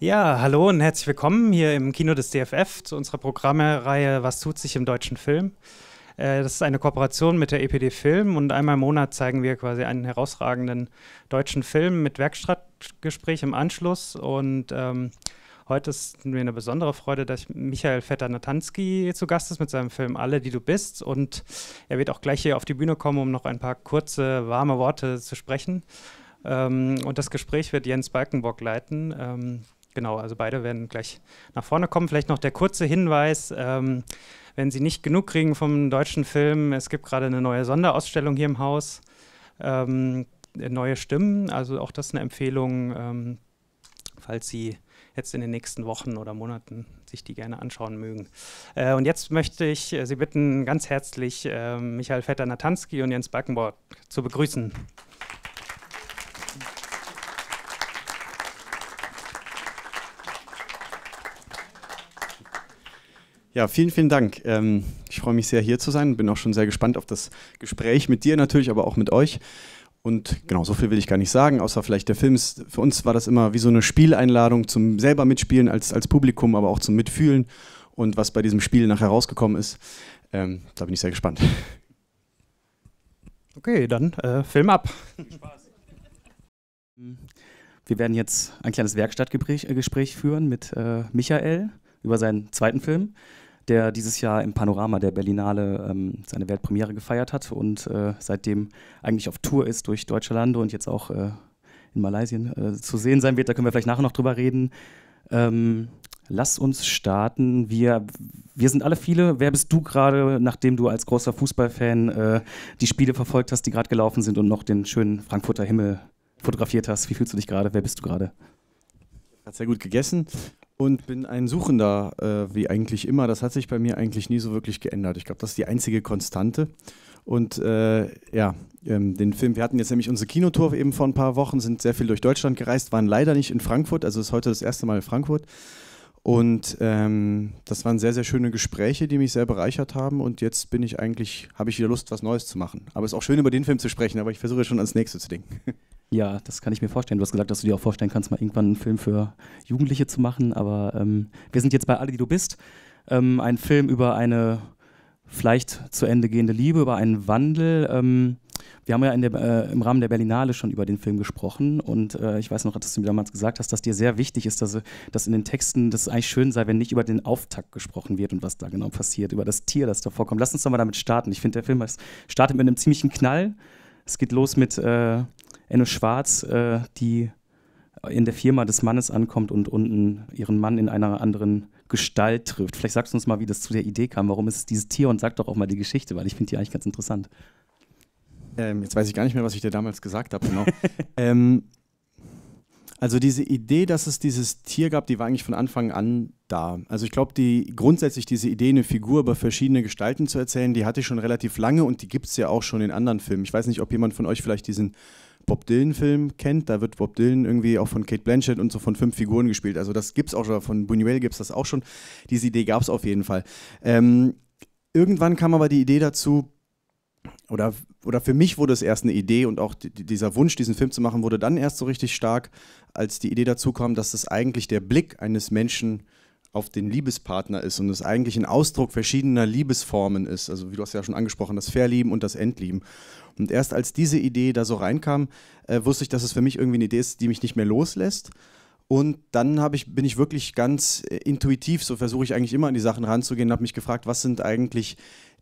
Ja, hallo und herzlich willkommen hier im Kino des DFF zu unserer Programmreihe Was tut sich im deutschen Film? Äh, das ist eine Kooperation mit der EPD Film und einmal im Monat zeigen wir quasi einen herausragenden deutschen Film mit Werkstattgespräch im Anschluss. Und ähm, heute ist mir eine besondere Freude, dass Michael Vetter-Natanski zu Gast ist mit seinem Film Alle, die du bist. Und er wird auch gleich hier auf die Bühne kommen, um noch ein paar kurze, warme Worte zu sprechen. Ähm, und das Gespräch wird Jens Balkenbock leiten. Ähm, Genau, also beide werden gleich nach vorne kommen. Vielleicht noch der kurze Hinweis, ähm, wenn Sie nicht genug kriegen vom deutschen Film, es gibt gerade eine neue Sonderausstellung hier im Haus, ähm, neue Stimmen, also auch das eine Empfehlung, ähm, falls Sie jetzt in den nächsten Wochen oder Monaten sich die gerne anschauen mögen. Äh, und jetzt möchte ich Sie bitten, ganz herzlich äh, Michael Vetter-Natanski und Jens Backenbord zu begrüßen. Ja, vielen, vielen Dank. Ähm, ich freue mich sehr, hier zu sein. Bin auch schon sehr gespannt auf das Gespräch mit dir natürlich, aber auch mit euch. Und genau, so viel will ich gar nicht sagen, außer vielleicht der Film ist, für uns war das immer wie so eine Spieleinladung zum selber mitspielen als, als Publikum, aber auch zum Mitfühlen. Und was bei diesem Spiel nachher rausgekommen ist, ähm, da bin ich sehr gespannt. Okay, dann äh, Film ab. Viel Spaß. Wir werden jetzt ein kleines Werkstattgespräch äh, führen mit äh, Michael über seinen zweiten Film, der dieses Jahr im Panorama der Berlinale ähm, seine Weltpremiere gefeiert hat und äh, seitdem eigentlich auf Tour ist durch deutsche Lande und jetzt auch äh, in Malaysia äh, zu sehen sein wird. Da können wir vielleicht nachher noch drüber reden. Ähm, lass uns starten. Wir, wir sind alle viele. Wer bist du gerade, nachdem du als großer Fußballfan äh, die Spiele verfolgt hast, die gerade gelaufen sind und noch den schönen Frankfurter Himmel fotografiert hast? Wie fühlst du dich gerade? Wer bist du gerade? Hat sehr gut gegessen und bin ein Suchender, äh, wie eigentlich immer. Das hat sich bei mir eigentlich nie so wirklich geändert. Ich glaube, das ist die einzige Konstante. Und äh, ja, ähm, den Film, wir hatten jetzt nämlich unsere Kinotour eben vor ein paar Wochen, sind sehr viel durch Deutschland gereist, waren leider nicht in Frankfurt, also ist heute das erste Mal in Frankfurt. Und ähm, das waren sehr, sehr schöne Gespräche, die mich sehr bereichert haben. Und jetzt bin ich eigentlich, habe ich wieder Lust, was Neues zu machen. Aber es ist auch schön, über den Film zu sprechen, aber ich versuche schon ans nächste zu denken. Ja, das kann ich mir vorstellen. Du hast gesagt, dass du dir auch vorstellen kannst, mal irgendwann einen Film für Jugendliche zu machen. Aber ähm, wir sind jetzt bei Alle, die du bist. Ähm, ein Film über eine vielleicht zu Ende gehende Liebe, über einen Wandel. Ähm, wir haben ja der, äh, im Rahmen der Berlinale schon über den Film gesprochen. Und äh, ich weiß noch, dass du mir damals gesagt hast, dass dir sehr wichtig ist, dass, dass in den Texten das eigentlich schön sei, wenn nicht über den Auftakt gesprochen wird und was da genau passiert, über das Tier, das da vorkommt. Lass uns doch mal damit starten. Ich finde, der Film startet mit einem ziemlichen Knall. Es geht los mit. Äh, Enno Schwarz, äh, die in der Firma des Mannes ankommt und unten ihren Mann in einer anderen Gestalt trifft. Vielleicht sagst du uns mal, wie das zu der Idee kam. Warum ist es dieses Tier und sag doch auch mal die Geschichte, weil ich finde die eigentlich ganz interessant. Ähm, jetzt weiß ich gar nicht mehr, was ich dir damals gesagt habe. Genau. ähm, also diese Idee, dass es dieses Tier gab, die war eigentlich von Anfang an da. Also ich glaube, die grundsätzlich diese Idee, eine Figur über verschiedene Gestalten zu erzählen, die hatte ich schon relativ lange und die gibt es ja auch schon in anderen Filmen. Ich weiß nicht, ob jemand von euch vielleicht diesen Bob Dylan-Film kennt, da wird Bob Dylan irgendwie auch von Kate Blanchett und so von fünf Figuren gespielt. Also das gibt es auch schon, von Buñuel gibt es das auch schon. Diese Idee gab es auf jeden Fall. Ähm, irgendwann kam aber die Idee dazu, oder, oder für mich wurde es erst eine Idee und auch die, dieser Wunsch, diesen Film zu machen, wurde dann erst so richtig stark, als die Idee dazu kam, dass es das eigentlich der Blick eines Menschen auf den Liebespartner ist und es eigentlich ein Ausdruck verschiedener Liebesformen ist. Also wie du hast ja schon angesprochen, das Verlieben und das Entlieben. Und erst als diese Idee da so reinkam, äh, wusste ich, dass es für mich irgendwie eine Idee ist, die mich nicht mehr loslässt. Und dann ich, bin ich wirklich ganz äh, intuitiv, so versuche ich eigentlich immer an die Sachen ranzugehen, habe mich gefragt, was sind eigentlich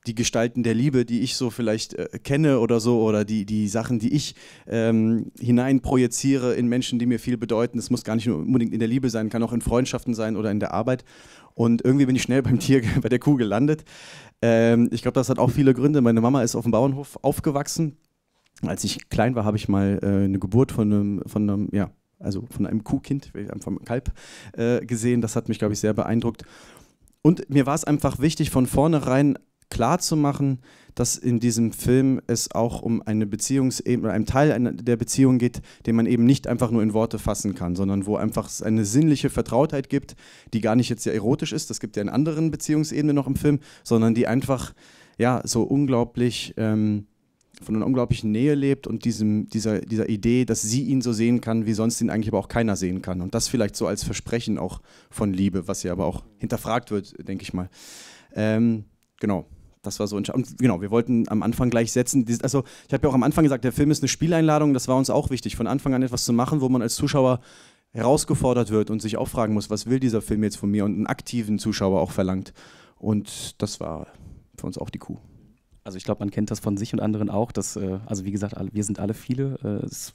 die Gestalten der Liebe, die ich so vielleicht äh, kenne oder so, oder die, die Sachen, die ich ähm, hineinprojiziere in Menschen, die mir viel bedeuten. Es muss gar nicht nur unbedingt in der Liebe sein, kann auch in Freundschaften sein oder in der Arbeit. Und irgendwie bin ich schnell beim Tier, bei der Kuh gelandet. Ähm, ich glaube, das hat auch viele Gründe. Meine Mama ist auf dem Bauernhof aufgewachsen. Als ich klein war, habe ich mal äh, eine Geburt von einem, von einem, ja, also von einem Kuhkind, äh, vom Kalb äh, gesehen. Das hat mich, glaube ich, sehr beeindruckt. Und mir war es einfach wichtig, von vornherein klar zu machen, dass in diesem Film es auch um eine Beziehungsebene, einem Teil der Beziehung geht, den man eben nicht einfach nur in Worte fassen kann, sondern wo einfach es eine sinnliche Vertrautheit gibt, die gar nicht jetzt sehr erotisch ist, das gibt ja in anderen Beziehungsebenen noch im Film, sondern die einfach ja so unglaublich ähm, von einer unglaublichen Nähe lebt und diesem, dieser, dieser Idee, dass sie ihn so sehen kann, wie sonst ihn eigentlich aber auch keiner sehen kann. Und das vielleicht so als Versprechen auch von Liebe, was ja aber auch hinterfragt wird, denke ich mal. Ähm, genau das war so entscheidend. Genau, wir wollten am Anfang gleich setzen. Also, ich habe ja auch am Anfang gesagt, der Film ist eine Spieleinladung. Das war uns auch wichtig, von Anfang an etwas zu machen, wo man als Zuschauer herausgefordert wird und sich auch fragen muss, was will dieser Film jetzt von mir und einen aktiven Zuschauer auch verlangt. Und das war für uns auch die Kuh. Also ich glaube, man kennt das von sich und anderen auch, dass, äh, also wie gesagt, wir sind alle viele. Äh, es ist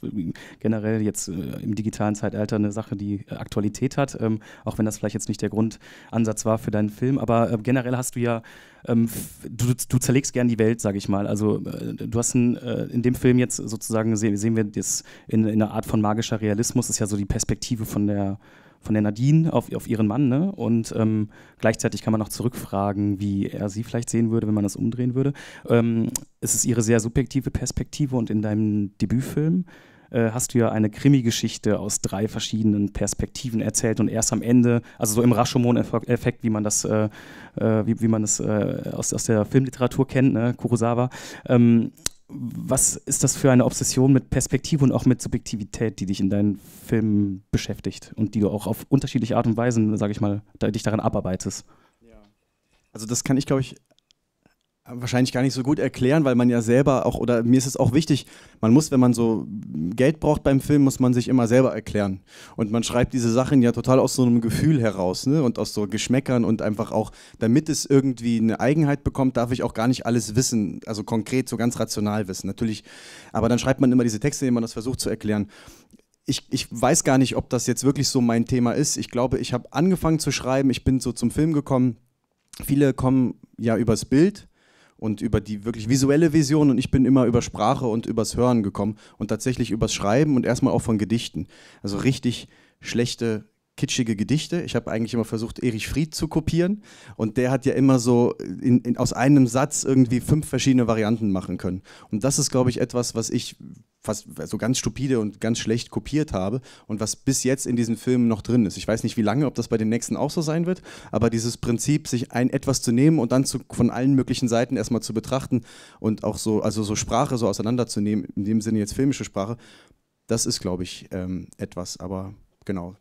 generell jetzt äh, im digitalen Zeitalter eine Sache, die Aktualität hat, ähm, auch wenn das vielleicht jetzt nicht der Grundansatz war für deinen Film. Aber generell hast du ja, ähm, du, du zerlegst gern die Welt, sage ich mal. Also du hast ein, in dem Film jetzt sozusagen, sehen wir das in, in einer Art von magischer Realismus, ist ja so die Perspektive von der von der Nadine auf, auf ihren Mann. Ne? Und ähm, gleichzeitig kann man auch zurückfragen, wie er sie vielleicht sehen würde, wenn man das umdrehen würde. Ähm, es ist ihre sehr subjektive Perspektive und in deinem Debütfilm äh, hast du ja eine Krimi-Geschichte aus drei verschiedenen Perspektiven erzählt und erst am Ende, also so im Rashomon-Effekt, wie man das, äh, äh wie, wie man das äh, aus, aus der Filmliteratur kennt, ne? Kurosawa, ähm, was ist das für eine Obsession mit Perspektive und auch mit Subjektivität, die dich in deinen Filmen beschäftigt und die du auch auf unterschiedliche Art und Weisen, sage ich mal, da, dich daran abarbeitest? Ja. Also das kann ich, glaube ich, wahrscheinlich gar nicht so gut erklären, weil man ja selber auch, oder mir ist es auch wichtig, man muss, wenn man so Geld braucht beim Film, muss man sich immer selber erklären. Und man schreibt diese Sachen ja total aus so einem Gefühl heraus ne? und aus so Geschmäckern und einfach auch, damit es irgendwie eine Eigenheit bekommt, darf ich auch gar nicht alles wissen, also konkret, so ganz rational wissen. Natürlich, aber dann schreibt man immer diese Texte, in denen man das versucht zu erklären. Ich, ich, weiß gar nicht, ob das jetzt wirklich so mein Thema ist. Ich glaube, ich habe angefangen zu schreiben, ich bin so zum Film gekommen. Viele kommen ja übers Bild und über die wirklich visuelle Vision und ich bin immer über Sprache und übers Hören gekommen und tatsächlich übers Schreiben und erstmal auch von Gedichten. Also richtig schlechte kitschige Gedichte. Ich habe eigentlich immer versucht, Erich Fried zu kopieren. Und der hat ja immer so in, in, aus einem Satz irgendwie fünf verschiedene Varianten machen können. Und das ist, glaube ich, etwas, was ich fast so also ganz stupide und ganz schlecht kopiert habe und was bis jetzt in diesen Filmen noch drin ist. Ich weiß nicht, wie lange, ob das bei den nächsten auch so sein wird, aber dieses Prinzip, sich ein etwas zu nehmen und dann zu, von allen möglichen Seiten erstmal zu betrachten und auch so, also so Sprache so auseinanderzunehmen, in dem Sinne jetzt filmische Sprache, das ist, glaube ich, ähm, etwas. Aber genau,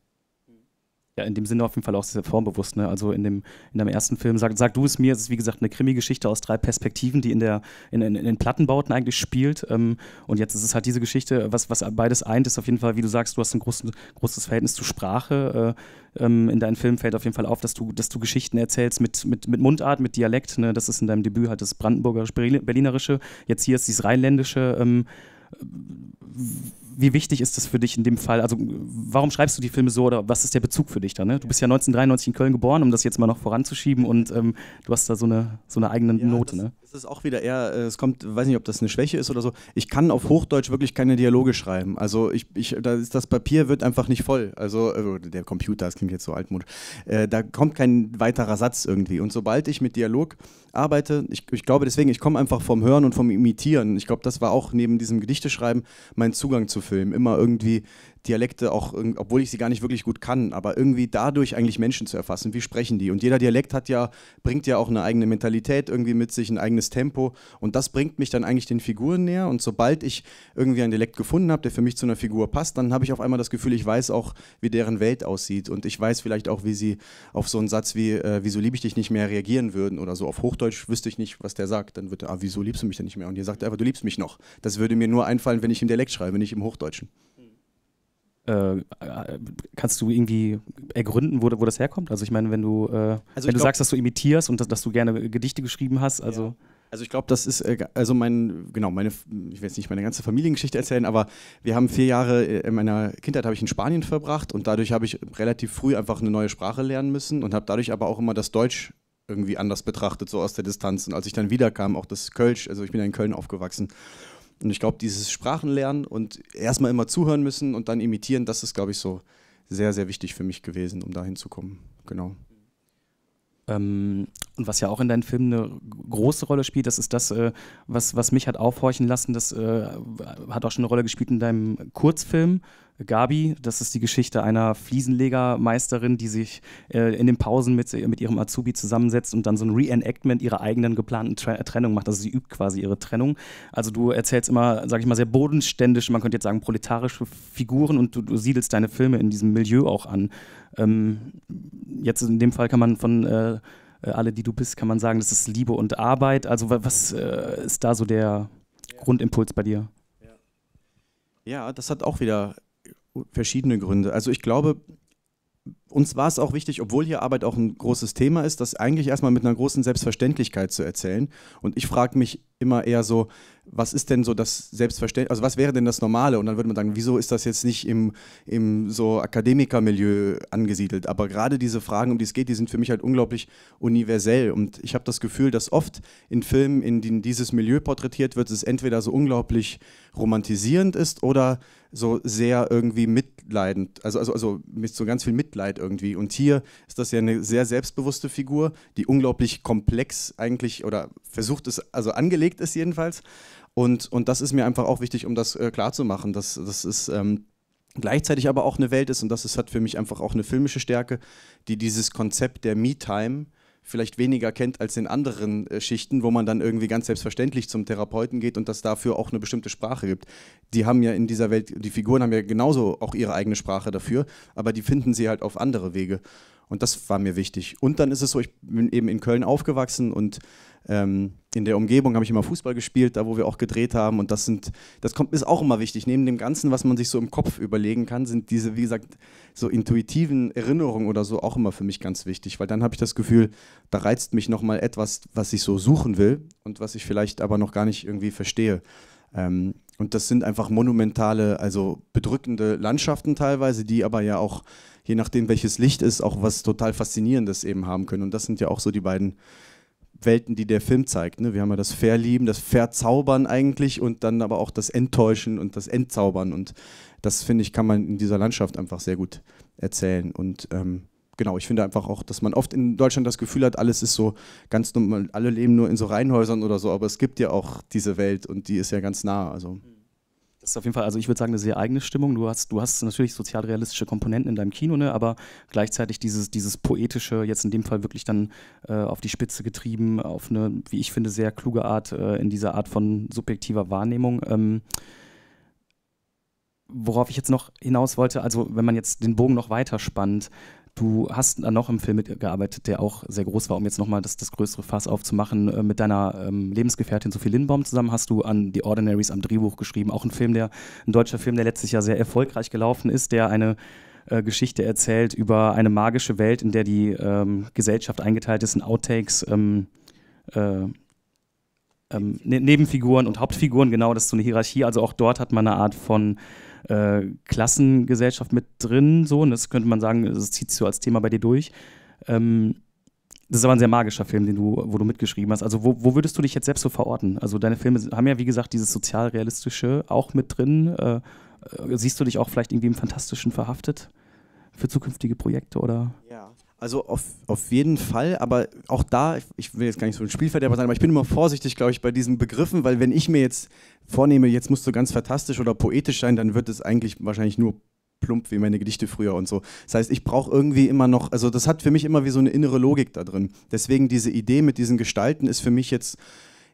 ja, in dem Sinne auf jeden Fall auch sehr formbewusst. Ne? Also in dem, in dem ersten Film, sag, sag du es mir, es ist wie gesagt eine Krimi-Geschichte aus drei Perspektiven, die in, der, in, in, in den Plattenbauten eigentlich spielt. Ähm, und jetzt ist es halt diese Geschichte, was, was beides eint, ist auf jeden Fall, wie du sagst, du hast ein großes, großes Verhältnis zu Sprache. Äh, ähm, in deinen Filmen fällt auf jeden Fall auf, dass du, dass du Geschichten erzählst mit, mit, mit Mundart, mit Dialekt. Ne? Das ist in deinem Debüt halt das Brandenburgerische, Berlinerische. Jetzt hier ist dieses Rheinländische. Ähm, wie wichtig ist das für dich in dem Fall? Also warum schreibst du die Filme so oder was ist der Bezug für dich da? Ne? Du bist ja 1993 in Köln geboren, um das jetzt mal noch voranzuschieben mhm. und ähm, du hast da so eine, so eine eigene ja, Note. Das, ne? das ist auch wieder eher, äh, es kommt, weiß nicht, ob das eine Schwäche ist oder so. Ich kann auf Hochdeutsch wirklich keine Dialoge schreiben. Also ich, ich, das, das Papier wird einfach nicht voll. Also äh, der Computer, das klingt jetzt so altmodisch. Äh, da kommt kein weiterer Satz irgendwie. Und sobald ich mit Dialog arbeite, ich, ich glaube deswegen, ich komme einfach vom Hören und vom Imitieren. Ich glaube, das war auch neben diesem Gedichteschreiben mein Zugang zu Film immer irgendwie Dialekte auch, obwohl ich sie gar nicht wirklich gut kann, aber irgendwie dadurch eigentlich Menschen zu erfassen. Wie sprechen die? Und jeder Dialekt hat ja, bringt ja auch eine eigene Mentalität irgendwie mit sich, ein eigenes Tempo. Und das bringt mich dann eigentlich den Figuren näher. Und sobald ich irgendwie einen Dialekt gefunden habe, der für mich zu einer Figur passt, dann habe ich auf einmal das Gefühl, ich weiß auch, wie deren Welt aussieht. Und ich weiß vielleicht auch, wie sie auf so einen Satz wie, äh, wieso liebe ich dich nicht mehr reagieren würden oder so. Auf Hochdeutsch wüsste ich nicht, was der sagt. Dann wird er, ah, wieso liebst du mich denn nicht mehr? Und ihr sagt einfach, du liebst mich noch. Das würde mir nur einfallen, wenn ich im Dialekt schreibe, nicht im Hochdeutschen. Äh, äh, kannst du irgendwie ergründen, wo, wo das herkommt? Also ich meine, wenn du, äh, also wenn du glaub, sagst, dass du imitierst und dass, dass, du gerne Gedichte geschrieben hast, also ja. Also ich glaube, das ist äh, also mein genau meine ich will jetzt nicht meine ganze Familiengeschichte erzählen, aber wir haben vier Jahre in meiner Kindheit habe ich in Spanien verbracht und dadurch habe ich relativ früh einfach eine neue Sprache lernen müssen und habe dadurch aber auch immer das Deutsch irgendwie anders betrachtet so aus der Distanz und als ich dann wiederkam auch das Kölsch, also ich bin ja in Köln aufgewachsen und ich glaube, dieses Sprachenlernen und erstmal immer zuhören müssen und dann imitieren, das ist, glaube ich, so sehr, sehr wichtig für mich gewesen, um da hinzukommen. Genau. Ähm, und was ja auch in deinen Filmen eine große Rolle spielt, das ist das, äh, was, was mich hat aufhorchen lassen. Das äh, hat auch schon eine Rolle gespielt in deinem Kurzfilm, Gabi. Das ist die Geschichte einer Fliesenlegermeisterin, die sich äh, in den Pausen mit, äh, mit ihrem Azubi zusammensetzt und dann so ein Reenactment ihrer eigenen geplanten Tre Trennung macht. Also sie übt quasi ihre Trennung. Also du erzählst immer, sag ich mal, sehr bodenständisch, man könnte jetzt sagen, proletarische Figuren und du, du siedelst deine Filme in diesem Milieu auch an. Ähm, jetzt in dem Fall kann man von äh, äh Alle, die du bist, kann man sagen, das ist Liebe und Arbeit. Also was äh, ist da so der Grundimpuls bei dir? Ja, das hat auch wieder verschiedene Gründe. Also ich glaube, uns war es auch wichtig, obwohl hier Arbeit auch ein großes Thema ist, das eigentlich erstmal mit einer großen Selbstverständlichkeit zu erzählen. Und ich frage mich immer eher so, was ist denn so das Selbstverständnis, also was wäre denn das Normale? Und dann würde man sagen, wieso ist das jetzt nicht im, im so Akademikermilieu angesiedelt? Aber gerade diese Fragen, um die es geht, die sind für mich halt unglaublich universell. Und ich habe das Gefühl, dass oft in Filmen, in denen dieses Milieu porträtiert wird, es entweder so unglaublich romantisierend ist oder so sehr irgendwie mitleidend, also, also, also mit so ganz viel Mitleid irgendwie. Und hier ist das ja eine sehr selbstbewusste Figur, die unglaublich komplex eigentlich oder versucht es, also angelegt ist jedenfalls. Und, und das ist mir einfach auch wichtig, um das äh, klarzumachen, dass das ist. Ähm, gleichzeitig aber auch eine Welt ist und das ist, hat für mich einfach auch eine filmische Stärke, die dieses Konzept der Me-Time vielleicht weniger kennt als in anderen äh, Schichten, wo man dann irgendwie ganz selbstverständlich zum Therapeuten geht und das dafür auch eine bestimmte Sprache gibt. Die haben ja in dieser Welt, die Figuren haben ja genauso auch ihre eigene Sprache dafür, aber die finden sie halt auf andere Wege. Und das war mir wichtig. Und dann ist es so, ich bin eben in Köln aufgewachsen und ähm, in der Umgebung habe ich immer Fußball gespielt, da wo wir auch gedreht haben. Und das sind, das kommt, ist auch immer wichtig. Neben dem Ganzen, was man sich so im Kopf überlegen kann, sind diese, wie gesagt, so intuitiven Erinnerungen oder so auch immer für mich ganz wichtig, weil dann habe ich das Gefühl, da reizt mich nochmal etwas, was ich so suchen will und was ich vielleicht aber noch gar nicht irgendwie verstehe. Ähm, und das sind einfach monumentale, also bedrückende Landschaften teilweise, die aber ja auch, je nachdem welches Licht ist, auch was total Faszinierendes eben haben können. Und das sind ja auch so die beiden Welten, die der Film zeigt. Ne? Wir haben ja das Verlieben, das Verzaubern eigentlich und dann aber auch das Enttäuschen und das Entzaubern. Und das, finde ich, kann man in dieser Landschaft einfach sehr gut erzählen. Und ähm, genau, ich finde einfach auch, dass man oft in Deutschland das Gefühl hat, alles ist so ganz normal, alle leben nur in so Reihenhäusern oder so, aber es gibt ja auch diese Welt und die ist ja ganz nah. Also. Das ist auf jeden Fall, also ich würde sagen, eine sehr eigene Stimmung. Du hast, du hast natürlich sozialrealistische Komponenten in deinem Kino, ne, aber gleichzeitig dieses, dieses poetische, jetzt in dem Fall wirklich dann äh, auf die Spitze getrieben, auf eine, wie ich finde, sehr kluge Art, äh, in dieser Art von subjektiver Wahrnehmung. Ähm, worauf ich jetzt noch hinaus wollte, also wenn man jetzt den Bogen noch weiter spannt, Du hast noch im Film mitgearbeitet, der auch sehr groß war, um jetzt nochmal das, das größere Fass aufzumachen. Äh, mit deiner ähm, Lebensgefährtin Sophie Lindbaum zusammen hast du an The Ordinaries am Drehbuch geschrieben. Auch ein Film, der, ein deutscher Film, der letztes Jahr sehr erfolgreich gelaufen ist, der eine äh, Geschichte erzählt über eine magische Welt, in der die ähm, Gesellschaft eingeteilt ist in Outtakes. Ähm, äh, ähm, ne-, Nebenfiguren und Hauptfiguren, genau, das ist so eine Hierarchie. Also auch dort hat man eine Art von äh, Klassengesellschaft mit drin, so, und das könnte man sagen, das zieht sich so als Thema bei dir durch. Ähm, das ist aber ein sehr magischer Film, den du, wo du mitgeschrieben hast. Also, wo, wo, würdest du dich jetzt selbst so verorten? Also, deine Filme haben ja, wie gesagt, dieses Sozialrealistische auch mit drin. Äh, siehst du dich auch vielleicht irgendwie im Fantastischen verhaftet für zukünftige Projekte oder? Ja, also auf, auf jeden Fall, aber auch da, ich will jetzt gar nicht so ein Spielverderber sein, aber ich bin immer vorsichtig, glaube ich, bei diesen Begriffen, weil wenn ich mir jetzt vornehme, jetzt musst du ganz fantastisch oder poetisch sein, dann wird es eigentlich wahrscheinlich nur plump wie meine Gedichte früher und so. Das heißt, ich brauche irgendwie immer noch, also das hat für mich immer wie so eine innere Logik da drin. Deswegen diese Idee mit diesen Gestalten ist für mich jetzt,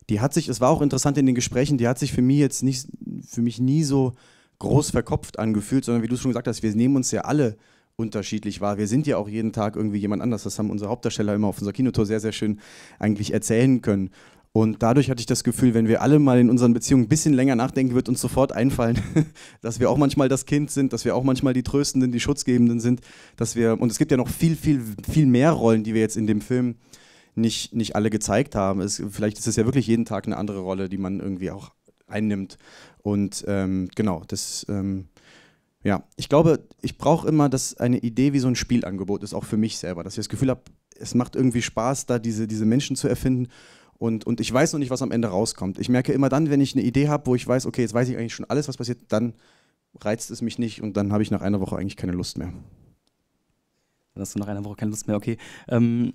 die hat sich, es war auch interessant in den Gesprächen, die hat sich für mich jetzt nicht, für mich nie so groß verkopft angefühlt, sondern wie du es schon gesagt hast, wir nehmen uns ja alle unterschiedlich war. Wir sind ja auch jeden Tag irgendwie jemand anders. Das haben unsere Hauptdarsteller immer auf unserer Kinotour sehr, sehr schön eigentlich erzählen können. Und dadurch hatte ich das Gefühl, wenn wir alle mal in unseren Beziehungen ein bisschen länger nachdenken, wird uns sofort einfallen, dass wir auch manchmal das Kind sind, dass wir auch manchmal die Tröstenden, die Schutzgebenden sind, dass wir, und es gibt ja noch viel, viel, viel mehr Rollen, die wir jetzt in dem Film nicht, nicht alle gezeigt haben. Es, vielleicht ist es ja wirklich jeden Tag eine andere Rolle, die man irgendwie auch einnimmt. Und ähm, genau, das ähm, ja, ich glaube, ich brauche immer, dass eine Idee wie so ein Spielangebot ist, auch für mich selber, dass ich das Gefühl habe, es macht irgendwie Spaß, da diese, diese Menschen zu erfinden. Und, und ich weiß noch nicht, was am Ende rauskommt. Ich merke immer dann, wenn ich eine Idee habe, wo ich weiß, okay, jetzt weiß ich eigentlich schon alles, was passiert, dann reizt es mich nicht und dann habe ich nach einer Woche eigentlich keine Lust mehr. Dann hast du nach einer Woche keine Lust mehr, okay. Ähm,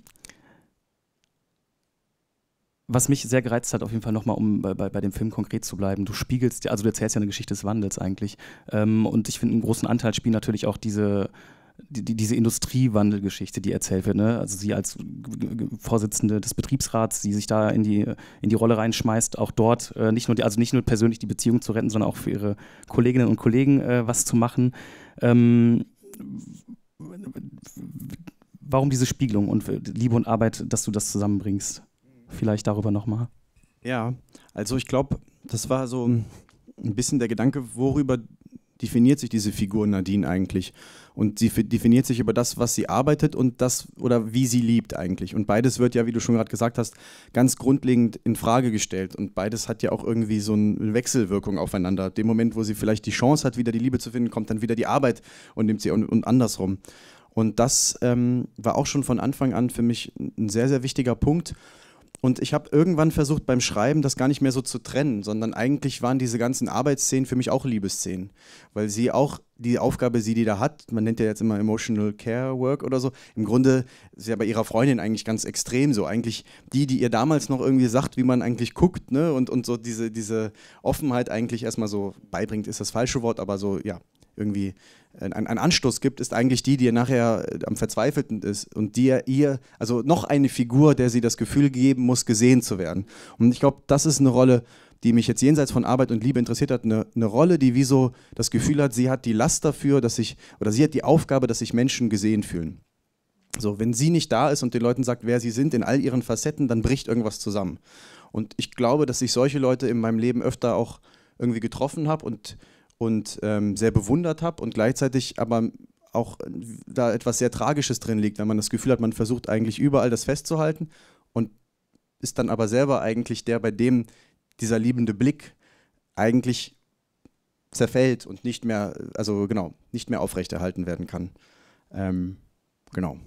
was mich sehr gereizt hat, auf jeden Fall nochmal, um bei, bei, dem Film konkret zu bleiben, du spiegelst, also du erzählst ja eine Geschichte des Wandels eigentlich. Ähm, und ich finde, einen großen Anteil spielen natürlich auch diese, die, diese Industriewandelgeschichte, die erzählt wird. Ne? Also sie als Vorsitzende des Betriebsrats, die sich da in die, in die Rolle reinschmeißt, auch dort äh, nicht nur die, also nicht nur persönlich die Beziehung zu retten, sondern auch für ihre Kolleginnen und Kollegen äh, was zu machen. Ähm, warum diese Spiegelung und Liebe und Arbeit, dass du das zusammenbringst? vielleicht darüber nochmal. Ja, also ich glaube, das war so ein bisschen der Gedanke, worüber definiert sich diese Figur Nadine eigentlich? Und sie definiert sich über das, was sie arbeitet und das oder wie sie liebt eigentlich. Und beides wird ja, wie du schon gerade gesagt hast, ganz grundlegend in Frage gestellt. Und beides hat ja auch irgendwie so eine Wechselwirkung aufeinander. Dem Moment, wo sie vielleicht die Chance hat, wieder die Liebe zu finden, kommt dann wieder die Arbeit und nimmt sie und, und andersrum. Und das ähm, war auch schon von Anfang an für mich ein sehr, sehr wichtiger Punkt, und ich habe irgendwann versucht beim Schreiben das gar nicht mehr so zu trennen, sondern eigentlich waren diese ganzen Arbeitsszenen für mich auch Liebesszenen, weil sie auch die Aufgabe, sie die da hat, man nennt ja jetzt immer Emotional Care Work oder so, im Grunde ist ja bei ihrer Freundin eigentlich ganz extrem so, eigentlich die, die ihr damals noch irgendwie sagt, wie man eigentlich guckt ne? und, und so diese, diese Offenheit eigentlich erstmal so beibringt, ist das falsche Wort, aber so ja, irgendwie ein, ein Anstoß gibt, ist eigentlich die, die nachher äh, am verzweifelten ist und die ihr, also noch eine Figur, der sie das Gefühl geben muss, gesehen zu werden. Und ich glaube, das ist eine Rolle, die mich jetzt jenseits von Arbeit und Liebe interessiert hat, eine, eine Rolle, die wie so das Gefühl hat, sie hat die Last dafür, dass ich, oder sie hat die Aufgabe, dass sich Menschen gesehen fühlen. So, wenn sie nicht da ist und den Leuten sagt, wer sie sind in all ihren Facetten, dann bricht irgendwas zusammen. Und ich glaube, dass ich solche Leute in meinem Leben öfter auch irgendwie getroffen habe und und ähm, sehr bewundert habe und gleichzeitig aber auch äh, da etwas sehr Tragisches drin liegt, wenn man das Gefühl hat, man versucht eigentlich überall das festzuhalten und ist dann aber selber eigentlich der, bei dem dieser liebende Blick eigentlich zerfällt und nicht mehr, also genau, nicht mehr aufrechterhalten werden kann. Ähm, genau.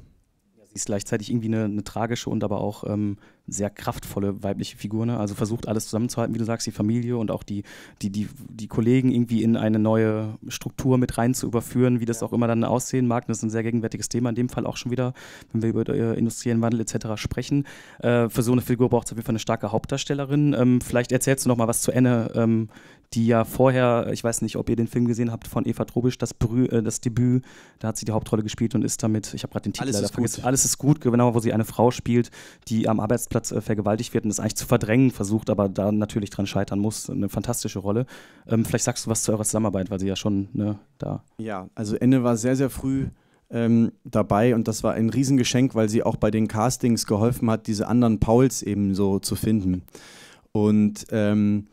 Ja, sie ist gleichzeitig irgendwie eine, eine tragische und aber auch ähm, sehr kraftvolle weibliche Figur. Ne? Also versucht alles zusammenzuhalten, wie du sagst, die Familie und auch die, die, die, die Kollegen irgendwie in eine neue Struktur mit rein zu überführen, wie das ja. auch immer dann aussehen mag. Das ist ein sehr gegenwärtiges Thema, in dem Fall auch schon wieder, wenn wir über äh, industriellen Wandel etc. sprechen. Äh, für so eine Figur braucht es auf jeden Fall eine starke Hauptdarstellerin. Ähm, vielleicht erzählst du noch mal was zu Anne, ähm, die ja vorher, ich weiß nicht, ob ihr den Film gesehen habt, von Eva Trubisch, das, Brü äh, das Debüt, da hat sie die Hauptrolle gespielt und ist damit, ich habe gerade den Titel Alles leider vergessen, Alles ist gut, genau, wo sie eine Frau spielt, die am Arbeitsplatz Platz äh, vergewaltigt wird und das eigentlich zu verdrängen versucht, aber da natürlich dran scheitern muss. Eine fantastische Rolle. Ähm, vielleicht sagst du was zu eurer Zusammenarbeit, weil sie ja schon ne, da. Ja, also Ende war sehr, sehr früh ähm, dabei und das war ein Riesengeschenk, weil sie auch bei den Castings geholfen hat, diese anderen Pauls eben so zu finden. Und ähm,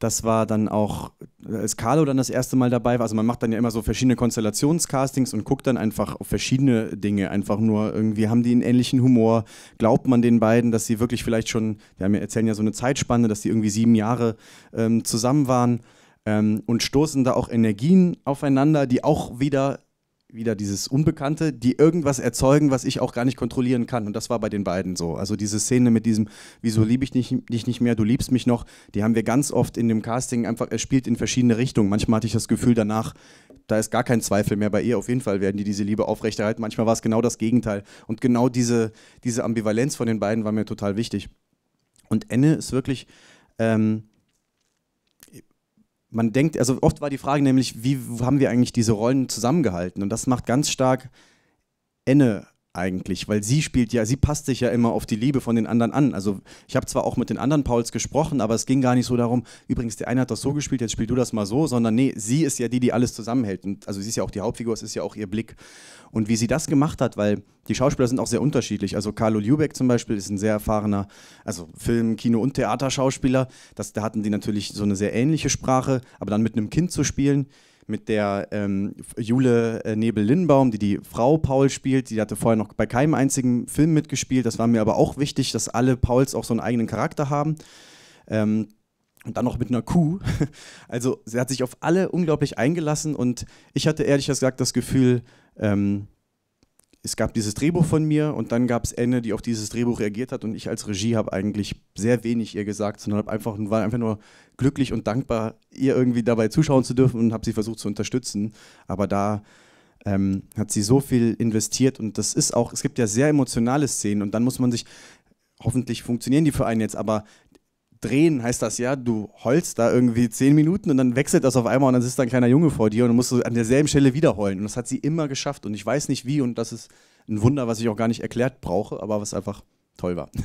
das war dann auch, als Carlo dann das erste Mal dabei war, also man macht dann ja immer so verschiedene Konstellationscastings und guckt dann einfach auf verschiedene Dinge, einfach nur irgendwie, haben die einen ähnlichen Humor, glaubt man den beiden, dass sie wirklich vielleicht schon, wir haben ja, erzählen ja so eine Zeitspanne, dass die irgendwie sieben Jahre ähm, zusammen waren ähm, und stoßen da auch Energien aufeinander, die auch wieder wieder dieses Unbekannte, die irgendwas erzeugen, was ich auch gar nicht kontrollieren kann. Und das war bei den beiden so. Also diese Szene mit diesem, wieso liebe ich dich nicht, nicht mehr, du liebst mich noch, die haben wir ganz oft in dem Casting einfach, er spielt in verschiedene Richtungen. Manchmal hatte ich das Gefühl danach, da ist gar kein Zweifel mehr bei ihr. Auf jeden Fall werden die diese Liebe aufrechterhalten. Manchmal war es genau das Gegenteil. Und genau diese, diese Ambivalenz von den beiden war mir total wichtig. Und Enne ist wirklich... Ähm, man denkt, also oft war die Frage nämlich, wie haben wir eigentlich diese Rollen zusammengehalten? Und das macht ganz stark Enne eigentlich, weil sie spielt ja, sie passt sich ja immer auf die Liebe von den anderen an. Also ich habe zwar auch mit den anderen Pauls gesprochen, aber es ging gar nicht so darum, übrigens, der eine hat das so gespielt, jetzt spiel du das mal so, sondern nee, sie ist ja die, die alles zusammenhält. Und also sie ist ja auch die Hauptfigur, es ist ja auch ihr Blick. Und wie sie das gemacht hat, weil die Schauspieler sind auch sehr unterschiedlich. Also Carlo Lübeck zum Beispiel ist ein sehr erfahrener, also Film, Kino und Theaterschauspieler. Das, da hatten die natürlich so eine sehr ähnliche Sprache, aber dann mit einem Kind zu spielen, mit der ähm, Jule äh, nebel linnbaum die die Frau Paul spielt. Die hatte vorher noch bei keinem einzigen Film mitgespielt. Das war mir aber auch wichtig, dass alle Pauls auch so einen eigenen Charakter haben. Ähm, und dann noch mit einer Kuh. Also sie hat sich auf alle unglaublich eingelassen und ich hatte ehrlich gesagt das Gefühl, ähm, es gab dieses Drehbuch von mir und dann gab es Anne, die auf dieses Drehbuch reagiert hat und ich als Regie habe eigentlich sehr wenig ihr gesagt, sondern hab einfach, war einfach nur glücklich und dankbar, ihr irgendwie dabei zuschauen zu dürfen und habe sie versucht zu unterstützen. Aber da ähm, hat sie so viel investiert und das ist auch, es gibt ja sehr emotionale Szenen und dann muss man sich, hoffentlich funktionieren die für einen jetzt, aber drehen heißt das ja, du heulst da irgendwie zehn Minuten und dann wechselt das auf einmal und dann sitzt da ein kleiner Junge vor dir und du musst du an derselben Stelle wieder heulen. Und das hat sie immer geschafft und ich weiß nicht wie und das ist ein Wunder, was ich auch gar nicht erklärt brauche, aber was einfach toll war.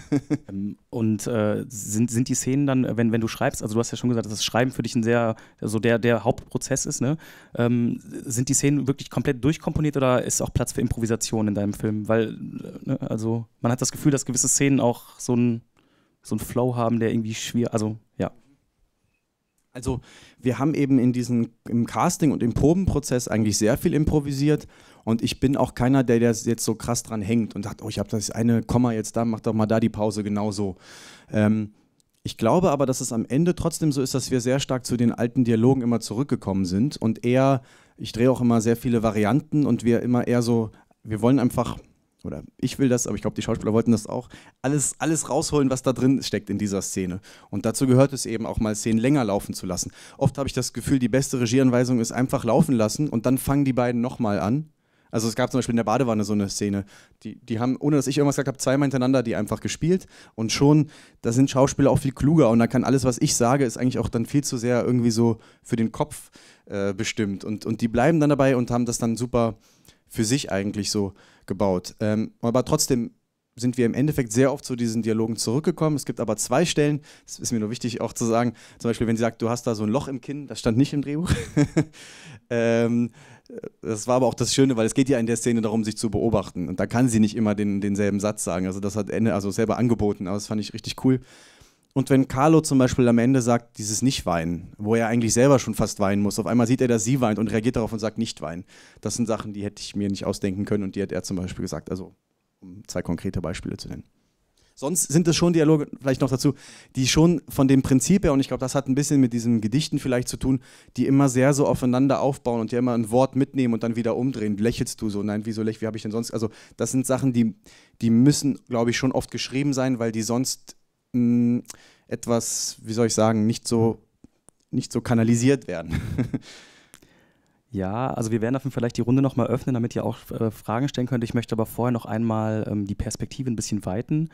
Ähm, und äh, sind, sind die Szenen dann, wenn, wenn du schreibst, also du hast ja schon gesagt, dass das Schreiben für dich ein sehr, so also der, der Hauptprozess ist, ne? Ähm, sind die Szenen wirklich komplett durchkomponiert oder ist auch Platz für Improvisation in deinem Film? Weil, äh, ne, also man hat das Gefühl, dass gewisse Szenen auch so ein so einen Flow haben, der irgendwie schwer, also ja. Also wir haben eben in diesem im Casting und im Probenprozess eigentlich sehr viel improvisiert und ich bin auch keiner, der das jetzt so krass dran hängt und sagt, oh, ich habe das eine Komma jetzt da, mach doch mal da die Pause genauso. Ähm, ich glaube aber, dass es am Ende trotzdem so ist, dass wir sehr stark zu den alten Dialogen immer zurückgekommen sind und eher, ich drehe auch immer sehr viele Varianten und wir immer eher so, wir wollen einfach oder ich will das, aber ich glaube, die Schauspieler wollten das auch, alles, alles rausholen, was da drin steckt in dieser Szene. Und dazu gehört es eben auch mal Szenen länger laufen zu lassen. Oft habe ich das Gefühl, die beste Regieanweisung ist einfach laufen lassen und dann fangen die beiden nochmal an. Also es gab zum Beispiel in der Badewanne so eine Szene, die, die haben, ohne dass ich irgendwas gesagt habe, zweimal hintereinander die einfach gespielt und schon, da sind Schauspieler auch viel kluger und da kann alles, was ich sage, ist eigentlich auch dann viel zu sehr irgendwie so für den Kopf äh, bestimmt und, und die bleiben dann dabei und haben das dann super für sich eigentlich so gebaut. Ähm, aber trotzdem sind wir im Endeffekt sehr oft zu diesen Dialogen zurückgekommen. Es gibt aber zwei Stellen, das ist mir nur wichtig auch zu sagen, zum Beispiel, wenn sie sagt, du hast da so ein Loch im Kinn, das stand nicht im Drehbuch. ähm, das war aber auch das Schöne, weil es geht ja in der Szene darum, sich zu beobachten. Und da kann sie nicht immer den, denselben Satz sagen. Also das hat Ende also selber angeboten, aber das fand ich richtig cool. Und wenn Carlo zum Beispiel am Ende sagt, dieses Nicht-Weinen, wo er eigentlich selber schon fast weinen muss, auf einmal sieht er, dass sie weint und reagiert darauf und sagt, nicht weinen. Das sind Sachen, die hätte ich mir nicht ausdenken können und die hat er zum Beispiel gesagt. Also, um zwei konkrete Beispiele zu nennen. Sonst sind es schon Dialoge, vielleicht noch dazu, die schon von dem Prinzip her, und ich glaube, das hat ein bisschen mit diesen Gedichten vielleicht zu tun, die immer sehr so aufeinander aufbauen und ja immer ein Wort mitnehmen und dann wieder umdrehen. Lächelst du so? Nein, wieso lächel? Wie habe ich denn sonst? Also, das sind Sachen, die, die müssen, glaube ich, schon oft geschrieben sein, weil die sonst mh, hm, etwas, wie soll ich sagen, nicht so, nicht so kanalisiert werden. Ja, also wir werden dafür vielleicht die Runde nochmal öffnen, damit ihr auch äh, Fragen stellen könnt. Ich möchte aber vorher noch einmal ähm, die Perspektive ein bisschen weiten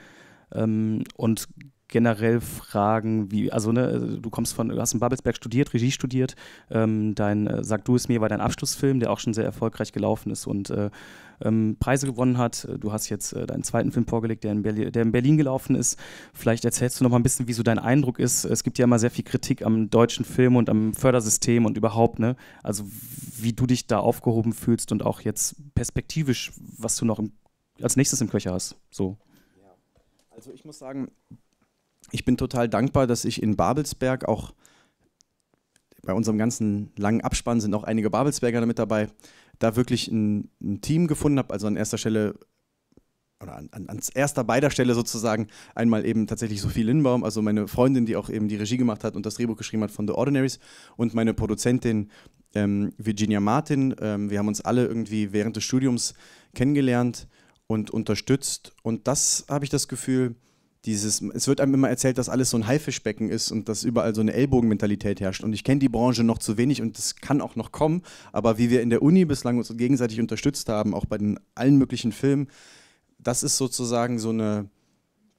ähm, und generell fragen, wie, also ne, du kommst von, du hast in Babelsberg studiert, Regie studiert, ähm, dein, äh, sag du es mir, war dein Abschlussfilm, der auch schon sehr erfolgreich gelaufen ist und äh, ähm, Preise gewonnen hat. Du hast jetzt äh, deinen zweiten Film vorgelegt, der in, Berlin, der in Berlin gelaufen ist. Vielleicht erzählst du noch mal ein bisschen, wie so dein Eindruck ist. Es gibt ja immer sehr viel Kritik am deutschen Film und am Fördersystem und überhaupt, ne? Also wie du dich da aufgehoben fühlst und auch jetzt perspektivisch, was du noch im, als nächstes im Köcher hast. So. Ja. Also ich muss sagen, ich bin total dankbar, dass ich in Babelsberg auch bei unserem ganzen langen Abspann sind auch einige Babelsberger mit dabei da wirklich ein, ein Team gefunden habe, also an erster Stelle oder an, an, an erster beider Stelle sozusagen einmal eben tatsächlich Sophie Lindbaum, also meine Freundin, die auch eben die Regie gemacht hat und das Drehbuch geschrieben hat von The Ordinaries und meine Produzentin ähm, Virginia Martin. Ähm, wir haben uns alle irgendwie während des Studiums kennengelernt und unterstützt und das habe ich das Gefühl, dieses, es wird einem immer erzählt, dass alles so ein Haifischbecken ist und dass überall so eine Ellbogenmentalität herrscht. Und ich kenne die Branche noch zu wenig und das kann auch noch kommen. Aber wie wir in der Uni bislang uns gegenseitig unterstützt haben, auch bei den allen möglichen Filmen, das ist sozusagen so eine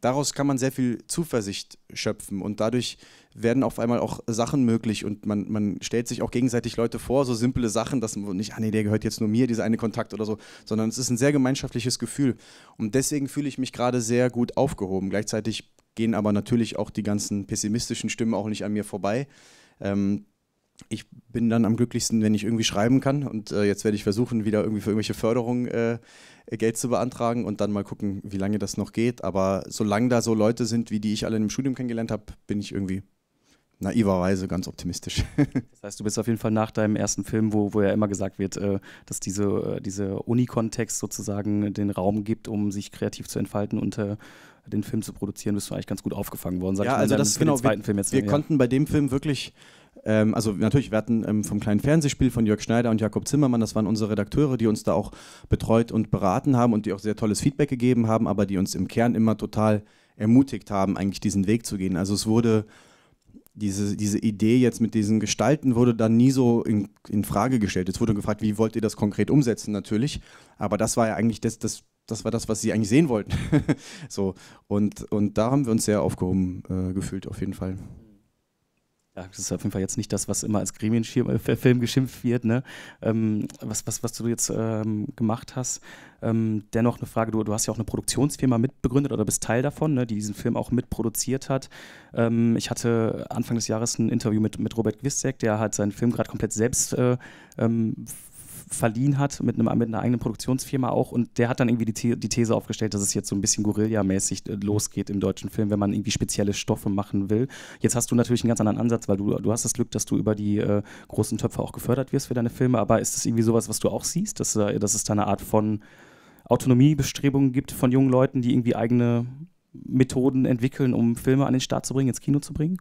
daraus kann man sehr viel Zuversicht schöpfen und dadurch werden auf einmal auch Sachen möglich und man, man stellt sich auch gegenseitig Leute vor, so simple Sachen, dass man nicht, ah nee, der gehört jetzt nur mir, dieser eine Kontakt oder so, sondern es ist ein sehr gemeinschaftliches Gefühl und deswegen fühle ich mich gerade sehr gut aufgehoben. Gleichzeitig gehen aber natürlich auch die ganzen pessimistischen Stimmen auch nicht an mir vorbei. Ähm, ich bin dann am glücklichsten, wenn ich irgendwie schreiben kann. Und äh, jetzt werde ich versuchen, wieder irgendwie für irgendwelche Förderungen äh, Geld zu beantragen und dann mal gucken, wie lange das noch geht. Aber solange da so Leute sind, wie die ich alle im Studium kennengelernt habe, bin ich irgendwie naiverweise ganz optimistisch. das heißt, du bist auf jeden Fall nach deinem ersten Film, wo, wo ja immer gesagt wird, äh, dass diese, äh, diese Uni-Kontext sozusagen den Raum gibt, um sich kreativ zu entfalten und äh, den Film zu produzieren, bist du eigentlich ganz gut aufgefangen worden. Sag ja, also das ist genau. Zweiten wir Film jetzt wir ja. konnten bei dem Film wirklich ähm, also natürlich, wir hatten ähm, vom kleinen Fernsehspiel von Jörg Schneider und Jakob Zimmermann, das waren unsere Redakteure, die uns da auch betreut und beraten haben und die auch sehr tolles Feedback gegeben haben, aber die uns im Kern immer total ermutigt haben, eigentlich diesen Weg zu gehen. Also es wurde diese, diese Idee jetzt mit diesen Gestalten wurde dann nie so in, in Frage gestellt. Es wurde gefragt, wie wollt ihr das konkret umsetzen, natürlich. Aber das war ja eigentlich das, das, das war das, was sie eigentlich sehen wollten. so, und, und da haben wir uns sehr aufgehoben äh, gefühlt, auf jeden Fall das ist auf jeden Fall jetzt nicht das, was immer als Gremienfilm äh, geschimpft wird, ne? Ähm, was, was, was du jetzt ähm, gemacht hast. Ähm, dennoch eine Frage, du, du hast ja auch eine Produktionsfirma mitbegründet oder bist Teil davon, ne, die diesen Film auch mitproduziert hat. Ähm, ich hatte Anfang des Jahres ein Interview mit, mit Robert Gwissek, der hat seinen Film gerade komplett selbst äh, ähm, verliehen hat, mit, einem, mit einer eigenen Produktionsfirma auch. Und der hat dann irgendwie die, die These aufgestellt, dass es jetzt so ein bisschen Guerilla-mäßig äh, mhm. losgeht im deutschen Film, wenn man irgendwie spezielle Stoffe machen will. Jetzt hast du natürlich einen ganz anderen Ansatz, weil du, du hast das Glück, dass du über die äh, großen Töpfe auch gefördert wirst für deine Filme. Aber ist das irgendwie sowas, was du auch siehst, dass, äh, dass es da eine Art von Autonomiebestrebungen gibt von jungen Leuten, die irgendwie eigene Methoden entwickeln, um Filme an den Start zu bringen, ins Kino zu bringen?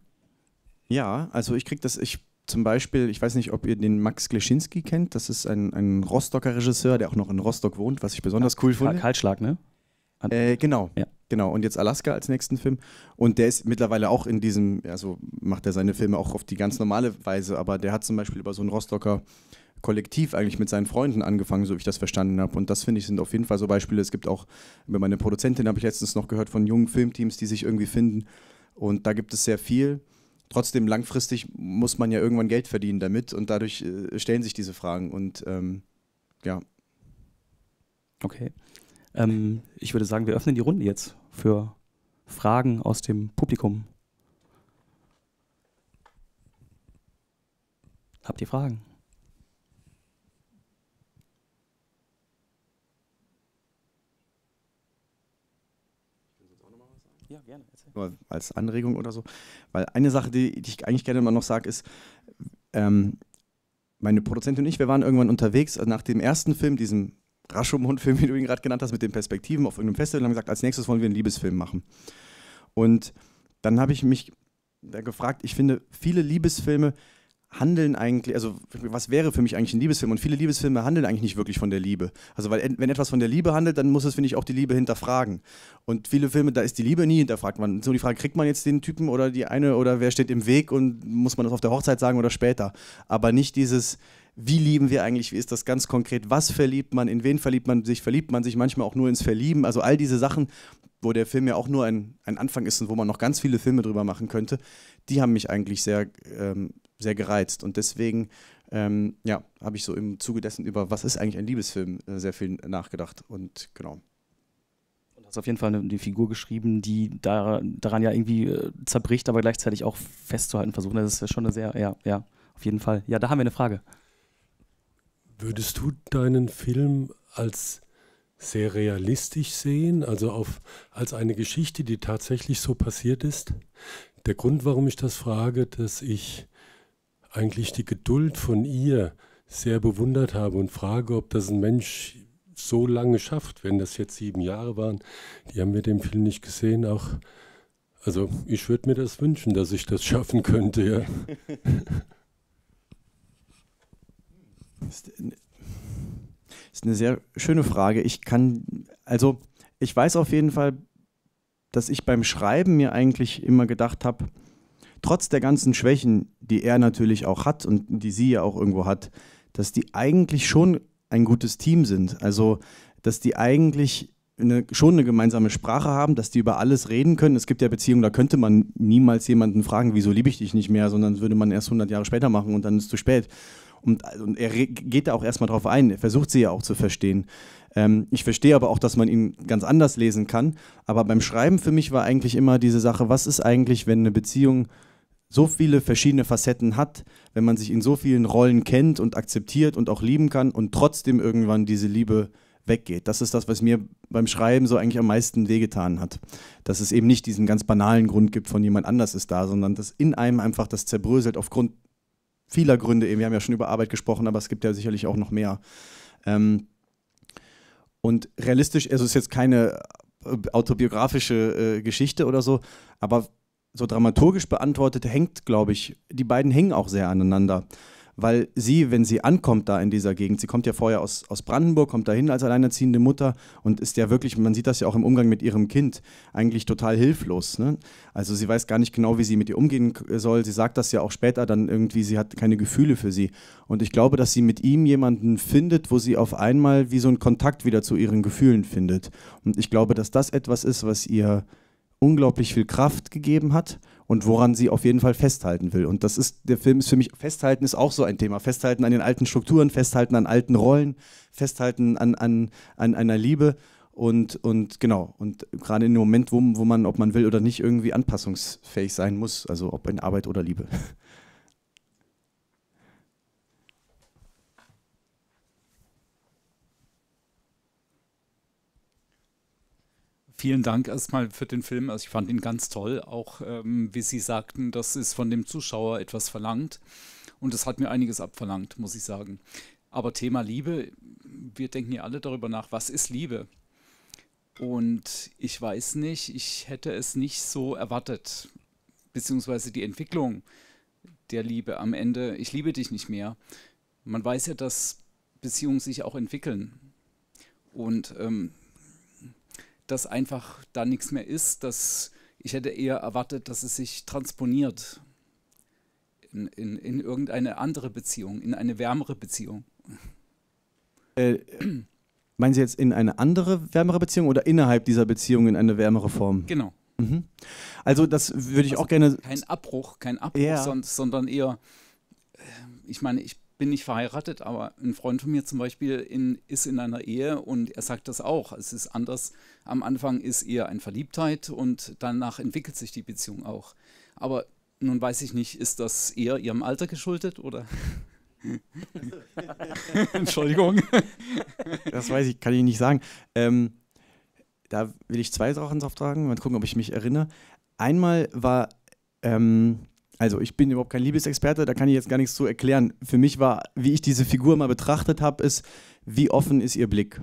Ja, also ich kriege das, ich zum Beispiel, ich weiß nicht, ob ihr den Max Gleschinski kennt, das ist ein, ein Rostocker Regisseur, der auch noch in Rostock wohnt, was ich besonders ja, cool finde. Kaltschlag, ne? Äh, genau, ja. genau. Und jetzt Alaska als nächsten Film. Und der ist mittlerweile auch in diesem, also macht er seine Filme auch auf die ganz normale Weise, aber der hat zum Beispiel über so ein Rostocker kollektiv eigentlich mit seinen Freunden angefangen, so wie ich das verstanden habe. Und das finde ich sind auf jeden Fall so Beispiele. Es gibt auch, über meine Produzentin habe ich letztens noch gehört von jungen Filmteams, die sich irgendwie finden. Und da gibt es sehr viel trotzdem langfristig muss man ja irgendwann Geld verdienen damit und dadurch äh, stellen sich diese Fragen und ähm, ja. Okay. Ähm, ich würde sagen, wir öffnen die Runde jetzt für Fragen aus dem Publikum. Habt ihr Fragen? nur als Anregung oder so. Weil eine Sache, die, die ich eigentlich gerne immer noch sage, ist, ähm, meine Produzentin und ich, wir waren irgendwann unterwegs nach dem ersten Film, diesem Raschumhund-Film, wie du ihn gerade genannt hast, mit den Perspektiven auf irgendeinem Festival, haben gesagt, als nächstes wollen wir einen Liebesfilm machen. Und dann habe ich mich gefragt, ich finde, viele Liebesfilme handeln eigentlich, also was wäre für mich eigentlich ein Liebesfilm? Und viele Liebesfilme handeln eigentlich nicht wirklich von der Liebe. Also weil wenn etwas von der Liebe handelt, dann muss es, finde ich, auch die Liebe hinterfragen. Und viele Filme, da ist die Liebe nie hinterfragt. Man, so die Frage, kriegt man jetzt den Typen oder die eine oder wer steht im Weg und muss man das auf der Hochzeit sagen oder später. Aber nicht dieses, wie lieben wir eigentlich, wie ist das ganz konkret, was verliebt man, in wen verliebt man sich, verliebt man sich manchmal auch nur ins Verlieben. Also all diese Sachen, wo der Film ja auch nur ein, ein Anfang ist und wo man noch ganz viele Filme drüber machen könnte, die haben mich eigentlich sehr ähm, sehr gereizt. Und deswegen ähm, ja, habe ich so im Zuge dessen über, was ist eigentlich ein Liebesfilm, äh, sehr viel nachgedacht. Und genau. Und hast auf jeden Fall eine, eine Figur geschrieben, die da, daran ja irgendwie äh, zerbricht, aber gleichzeitig auch festzuhalten versucht. Das ist ja schon eine sehr, ja, ja, auf jeden Fall. Ja, da haben wir eine Frage. Würdest du deinen Film als sehr realistisch sehen, also auf, als eine Geschichte, die tatsächlich so passiert ist? Der Grund, warum ich das frage, dass ich eigentlich die Geduld von ihr sehr bewundert habe und frage, ob das ein Mensch so lange schafft, wenn das jetzt sieben Jahre waren. Die haben wir dem Film nicht gesehen. Auch, also ich würde mir das wünschen, dass ich das schaffen könnte. Ja. Das ist eine sehr schöne Frage. Ich kann, also ich weiß auf jeden Fall, dass ich beim Schreiben mir eigentlich immer gedacht habe, trotz der ganzen Schwächen, die er natürlich auch hat und die sie ja auch irgendwo hat, dass die eigentlich schon ein gutes Team sind. Also, dass die eigentlich eine, schon eine gemeinsame Sprache haben, dass die über alles reden können. Es gibt ja Beziehungen, da könnte man niemals jemanden fragen, wieso liebe ich dich nicht mehr, sondern das würde man erst 100 Jahre später machen und dann ist es zu spät. Und, und er geht da auch erstmal drauf ein, er versucht sie ja auch zu verstehen. Ähm, ich verstehe aber auch, dass man ihn ganz anders lesen kann. Aber beim Schreiben für mich war eigentlich immer diese Sache, was ist eigentlich, wenn eine Beziehung so viele verschiedene Facetten hat, wenn man sich in so vielen Rollen kennt und akzeptiert und auch lieben kann und trotzdem irgendwann diese Liebe weggeht. Das ist das, was mir beim Schreiben so eigentlich am meisten wehgetan hat. Dass es eben nicht diesen ganz banalen Grund gibt, von jemand anders ist da, sondern dass in einem einfach das zerbröselt aufgrund vieler Gründe. Eben, wir haben ja schon über Arbeit gesprochen, aber es gibt ja sicherlich auch noch mehr. Ähm und realistisch, also es ist jetzt keine äh, autobiografische äh, Geschichte oder so, aber so dramaturgisch beantwortet, hängt, glaube ich, die beiden hängen auch sehr aneinander. Weil sie, wenn sie ankommt da in dieser Gegend, sie kommt ja vorher aus, aus Brandenburg, kommt dahin als alleinerziehende Mutter und ist ja wirklich, man sieht das ja auch im Umgang mit ihrem Kind, eigentlich total hilflos. Ne? Also sie weiß gar nicht genau, wie sie mit ihr umgehen soll. Sie sagt das ja auch später dann irgendwie, sie hat keine Gefühle für sie. Und ich glaube, dass sie mit ihm jemanden findet, wo sie auf einmal wie so einen Kontakt wieder zu ihren Gefühlen findet. Und ich glaube, dass das etwas ist, was ihr unglaublich viel Kraft gegeben hat und woran sie auf jeden Fall festhalten will. Und das ist, der Film ist für mich, Festhalten ist auch so ein Thema. Festhalten an den alten Strukturen, Festhalten an alten Rollen, Festhalten an, an, an einer Liebe. Und, und genau, und gerade in dem Moment, wo, wo man, ob man will oder nicht, irgendwie anpassungsfähig sein muss, also ob in Arbeit oder Liebe. vielen Dank erstmal für den Film. Also ich fand ihn ganz toll, auch ähm, wie Sie sagten, das ist von dem Zuschauer etwas verlangt. Und das hat mir einiges abverlangt, muss ich sagen. Aber Thema Liebe, wir denken ja alle darüber nach, was ist Liebe? Und ich weiß nicht, ich hätte es nicht so erwartet, beziehungsweise die Entwicklung der Liebe am Ende, ich liebe dich nicht mehr. Man weiß ja, dass Beziehungen sich auch entwickeln. Und ähm, dass einfach da nichts mehr ist. Dass ich hätte eher erwartet, dass es sich transponiert in, in, in irgendeine andere Beziehung, in eine wärmere Beziehung. Äh, meinen Sie jetzt in eine andere wärmere Beziehung oder innerhalb dieser Beziehung in eine wärmere Form? Genau. Mhm. Also das würde ich also auch gerne. Kein Abbruch, kein Abbruch, ja. sondern eher. Äh, ich meine, ich bin nicht verheiratet, aber ein Freund von mir zum Beispiel in, ist in einer Ehe und er sagt das auch. Es ist anders. Am Anfang ist eher eine Verliebtheit und danach entwickelt sich die Beziehung auch. Aber nun weiß ich nicht, ist das eher ihrem Alter geschuldet oder? Entschuldigung. Das weiß ich, kann ich nicht sagen. Ähm, da will ich zwei Sachen auftragen, mal gucken, ob ich mich erinnere. Einmal war ähm, also ich bin überhaupt kein Liebesexperte, da kann ich jetzt gar nichts zu erklären. Für mich war, wie ich diese Figur mal betrachtet habe, ist, wie offen ist ihr Blick?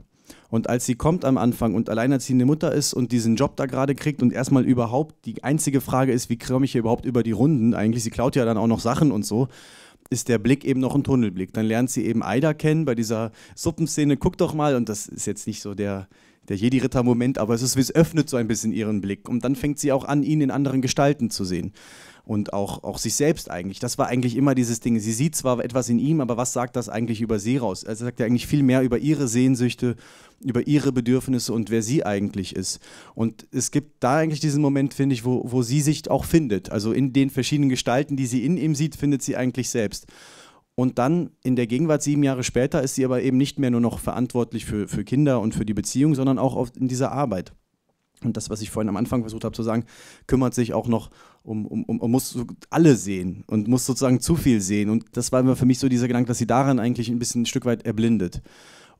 Und als sie kommt am Anfang und alleinerziehende Mutter ist und diesen Job da gerade kriegt und erstmal überhaupt die einzige Frage ist, wie komme ich hier überhaupt über die Runden? Eigentlich, sie klaut ja dann auch noch Sachen und so. Ist der Blick eben noch ein Tunnelblick. Dann lernt sie eben Aida kennen bei dieser Suppenszene. Guck doch mal, und das ist jetzt nicht so der, der Jedi-Ritter-Moment, aber es, ist, es öffnet so ein bisschen ihren Blick. Und dann fängt sie auch an, ihn in anderen Gestalten zu sehen. Und auch, auch sich selbst eigentlich. Das war eigentlich immer dieses Ding. Sie sieht zwar etwas in ihm, aber was sagt das eigentlich über sie raus? Also sagt ja eigentlich viel mehr über ihre Sehnsüchte, über ihre Bedürfnisse und wer sie eigentlich ist. Und es gibt da eigentlich diesen Moment, finde ich, wo, wo sie sich auch findet. Also in den verschiedenen Gestalten, die sie in ihm sieht, findet sie eigentlich selbst. Und dann in der Gegenwart, sieben Jahre später, ist sie aber eben nicht mehr nur noch verantwortlich für, für Kinder und für die Beziehung, sondern auch in dieser Arbeit. Und das, was ich vorhin am Anfang versucht habe zu sagen, kümmert sich auch noch um, um, um, muss alle sehen und muss sozusagen zu viel sehen. Und das war immer für mich so dieser Gedanke, dass sie daran eigentlich ein bisschen ein Stück weit erblindet.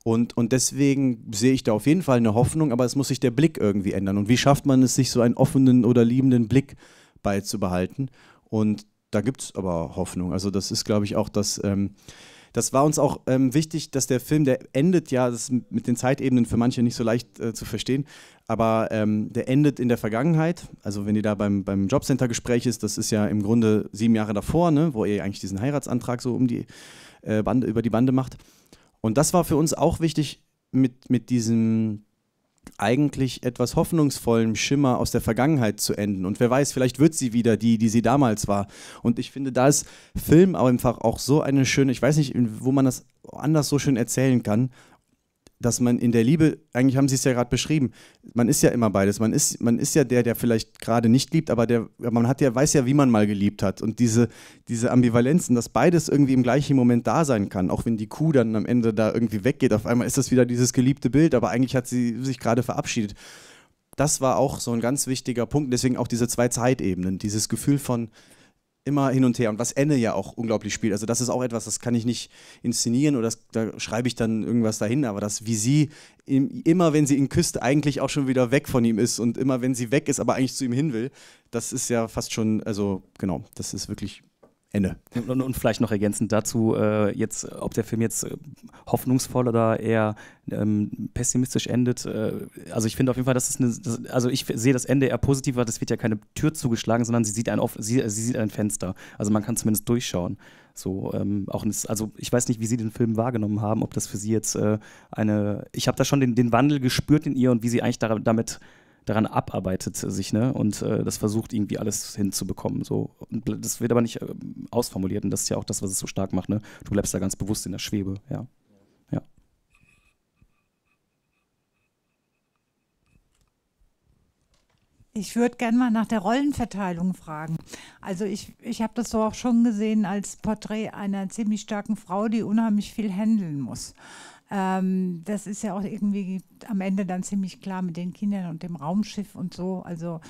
Und, und deswegen sehe ich da auf jeden Fall eine Hoffnung, aber es muss sich der Blick irgendwie ändern. Und wie schafft man es, sich so einen offenen oder liebenden Blick beizubehalten? Und da gibt es aber Hoffnung. Also das ist, glaube ich, auch das, ähm, das war uns auch ähm, wichtig, dass der Film, der endet ja, das ist mit den Zeitebenen für manche nicht so leicht äh, zu verstehen, aber ähm, der endet in der Vergangenheit. Also wenn ihr da beim, beim Jobcenter-Gespräch ist, das ist ja im Grunde sieben Jahre davor, ne, wo ihr eigentlich diesen Heiratsantrag so um die äh, Bande, über die Bande macht. Und das war für uns auch wichtig, mit, mit diesem eigentlich etwas hoffnungsvollem Schimmer aus der Vergangenheit zu enden. Und wer weiß, vielleicht wird sie wieder die, die sie damals war. Und ich finde, da ist Film einfach auch so eine schöne, ich weiß nicht, wo man das anders so schön erzählen kann dass man in der Liebe, eigentlich haben Sie es ja gerade beschrieben, man ist ja immer beides. Man ist, man ist ja der, der vielleicht gerade nicht liebt, aber der, man hat ja, weiß ja, wie man mal geliebt hat. Und diese, diese Ambivalenzen, dass beides irgendwie im gleichen Moment da sein kann, auch wenn die Kuh dann am Ende da irgendwie weggeht, auf einmal ist das wieder dieses geliebte Bild, aber eigentlich hat sie sich gerade verabschiedet. Das war auch so ein ganz wichtiger Punkt, deswegen auch diese zwei Zeitebenen, dieses Gefühl von, immer hin und her. Und was Enne ja auch unglaublich spielt. Also das ist auch etwas, das kann ich nicht inszenieren oder das, da schreibe ich dann irgendwas dahin. Aber das, wie sie im, immer, wenn sie ihn küsst, eigentlich auch schon wieder weg von ihm ist und immer, wenn sie weg ist, aber eigentlich zu ihm hin will, das ist ja fast schon, also genau, das ist wirklich Ende. Und, und, vielleicht noch ergänzend dazu, äh, jetzt, ob der Film jetzt äh, hoffnungsvoll oder eher ähm, pessimistisch endet. Äh, also ich finde auf jeden Fall, dass es eine, das, also ich sehe das Ende eher positiv, weil das wird ja keine Tür zugeschlagen, sondern sie sieht ein, sie, sie sieht ein Fenster. Also man kann zumindest durchschauen. So, ähm, auch also ich weiß nicht, wie Sie den Film wahrgenommen haben, ob das für Sie jetzt äh, eine. Ich habe da schon den, den Wandel gespürt in ihr und wie sie eigentlich da, damit daran abarbeitet sich, ne? Und äh, das versucht irgendwie alles hinzubekommen. So. Und das wird aber nicht äh, ausformuliert und das ist ja auch das, was es so stark macht, ne? Du bleibst da ganz bewusst in der Schwebe, ja. ja. Ich würde gerne mal nach der Rollenverteilung fragen. Also ich, ich habe das so auch schon gesehen als Porträt einer ziemlich starken Frau, die unheimlich viel handeln muss. Ähm, das ist ja auch irgendwie am Ende dann ziemlich klar mit den Kindern und dem Raumschiff und so. Also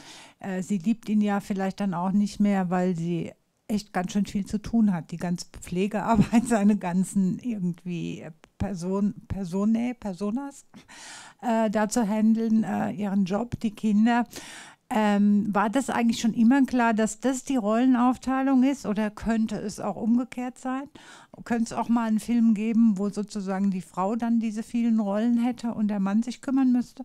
äh, sie liebt ihn ja vielleicht dann auch nicht mehr, weil sie echt ganz schön viel zu tun hat. Die ganze Pflegearbeit, seine ganzen irgendwie äh, Person, Personae, Personas äh, da zu handeln, äh, ihren Job, die Kinder. Ähm, war das eigentlich schon immer klar, dass das die Rollenaufteilung ist oder könnte es auch umgekehrt sein? Könnte es auch mal einen Film geben, wo sozusagen die Frau dann diese vielen Rollen hätte und der Mann sich kümmern müsste?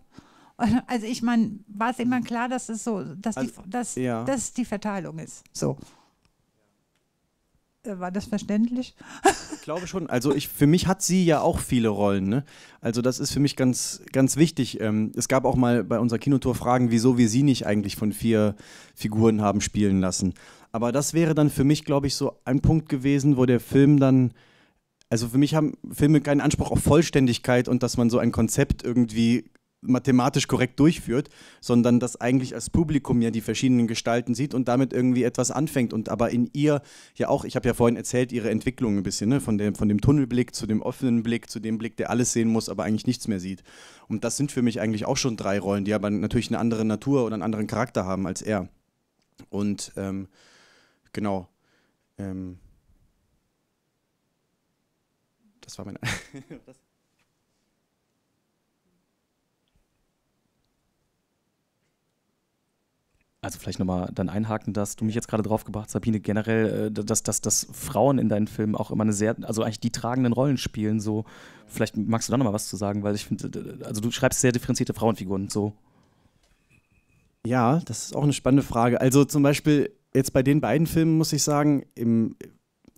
Also, also ich meine, war es immer klar, dass es so, dass, also, die, dass ja. das die Verteilung ist? So. Äh, war das verständlich? Ich glaube schon. Also ich, für mich hat sie ja auch viele Rollen. Ne? Also das ist für mich ganz, ganz wichtig. Ähm, es gab auch mal bei unserer Kinotour Fragen, wieso wir sie nicht eigentlich von vier Figuren haben spielen lassen. Aber das wäre dann für mich, glaube ich, so ein Punkt gewesen, wo der Film dann also für mich haben Filme keinen Anspruch auf Vollständigkeit und dass man so ein Konzept irgendwie mathematisch korrekt durchführt, sondern dass eigentlich als Publikum ja die verschiedenen Gestalten sieht und damit irgendwie etwas anfängt und aber in ihr ja auch, ich habe ja vorhin erzählt, ihre Entwicklung ein bisschen, ne? von, dem, von dem Tunnelblick zu dem offenen Blick, zu dem Blick, der alles sehen muss, aber eigentlich nichts mehr sieht. Und das sind für mich eigentlich auch schon drei Rollen, die aber natürlich eine andere Natur oder einen anderen Charakter haben als er. Und ähm, genau. Ähm, das war mein. Also vielleicht nochmal dann einhaken, dass du mich jetzt gerade drauf gebracht, Sabine, generell, äh, dass, dass, dass Frauen in deinen Filmen auch immer eine sehr, also eigentlich die tragenden Rollen spielen, so. Vielleicht magst du da nochmal was zu sagen, weil ich finde, also du schreibst sehr differenzierte Frauenfiguren, so. Ja, das ist auch eine spannende Frage. Also zum Beispiel jetzt bei den beiden Filmen muss ich sagen, im,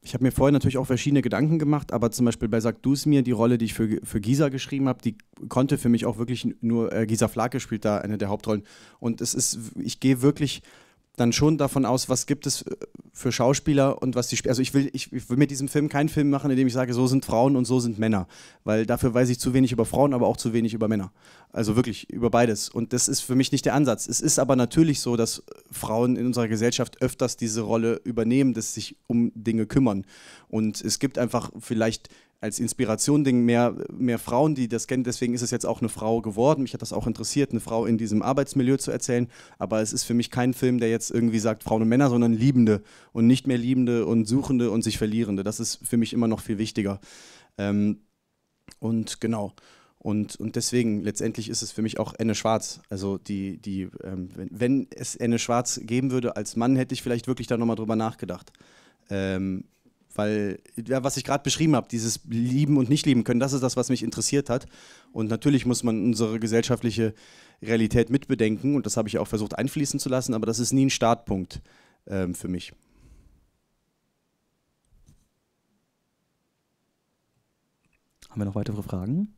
ich habe mir vorher natürlich auch verschiedene Gedanken gemacht, aber zum Beispiel bei Sag du's mir, die Rolle, die ich für, für Gisa geschrieben habe, die konnte für mich auch wirklich nur äh, Gisa Flake spielt da eine der Hauptrollen. Und es ist, ich gehe wirklich dann schon davon aus, was gibt es äh, für Schauspieler und was die Sp Also ich will, ich, ich, will mit diesem Film keinen Film machen, in dem ich sage, so sind Frauen und so sind Männer. Weil dafür weiß ich zu wenig über Frauen, aber auch zu wenig über Männer. Also wirklich über beides. Und das ist für mich nicht der Ansatz. Es ist aber natürlich so, dass Frauen in unserer Gesellschaft öfters diese Rolle übernehmen, dass sie sich um Dinge kümmern. Und es gibt einfach vielleicht als Inspiration ding mehr, mehr Frauen, die das kennen. Deswegen ist es jetzt auch eine Frau geworden. Mich hat das auch interessiert, eine Frau in diesem Arbeitsmilieu zu erzählen. Aber es ist für mich kein Film, der jetzt irgendwie sagt Frauen und Männer, sondern Liebende und nicht mehr Liebende und Suchende und sich Verlierende. Das ist für mich immer noch viel wichtiger. Ähm, und genau. Und, und deswegen, letztendlich ist es für mich auch Enne Schwarz. Also die, die, ähm, wenn, wenn, es Enne Schwarz geben würde als Mann, hätte ich vielleicht wirklich da nochmal drüber nachgedacht. Ähm, weil, ja, was ich gerade beschrieben habe, dieses Lieben und Nicht-Lieben können, das ist das, was mich interessiert hat. Und natürlich muss man unsere gesellschaftliche Realität mitbedenken und das habe ich auch versucht einfließen zu lassen, aber das ist nie ein Startpunkt ähm, für mich. Haben wir noch weitere Fragen?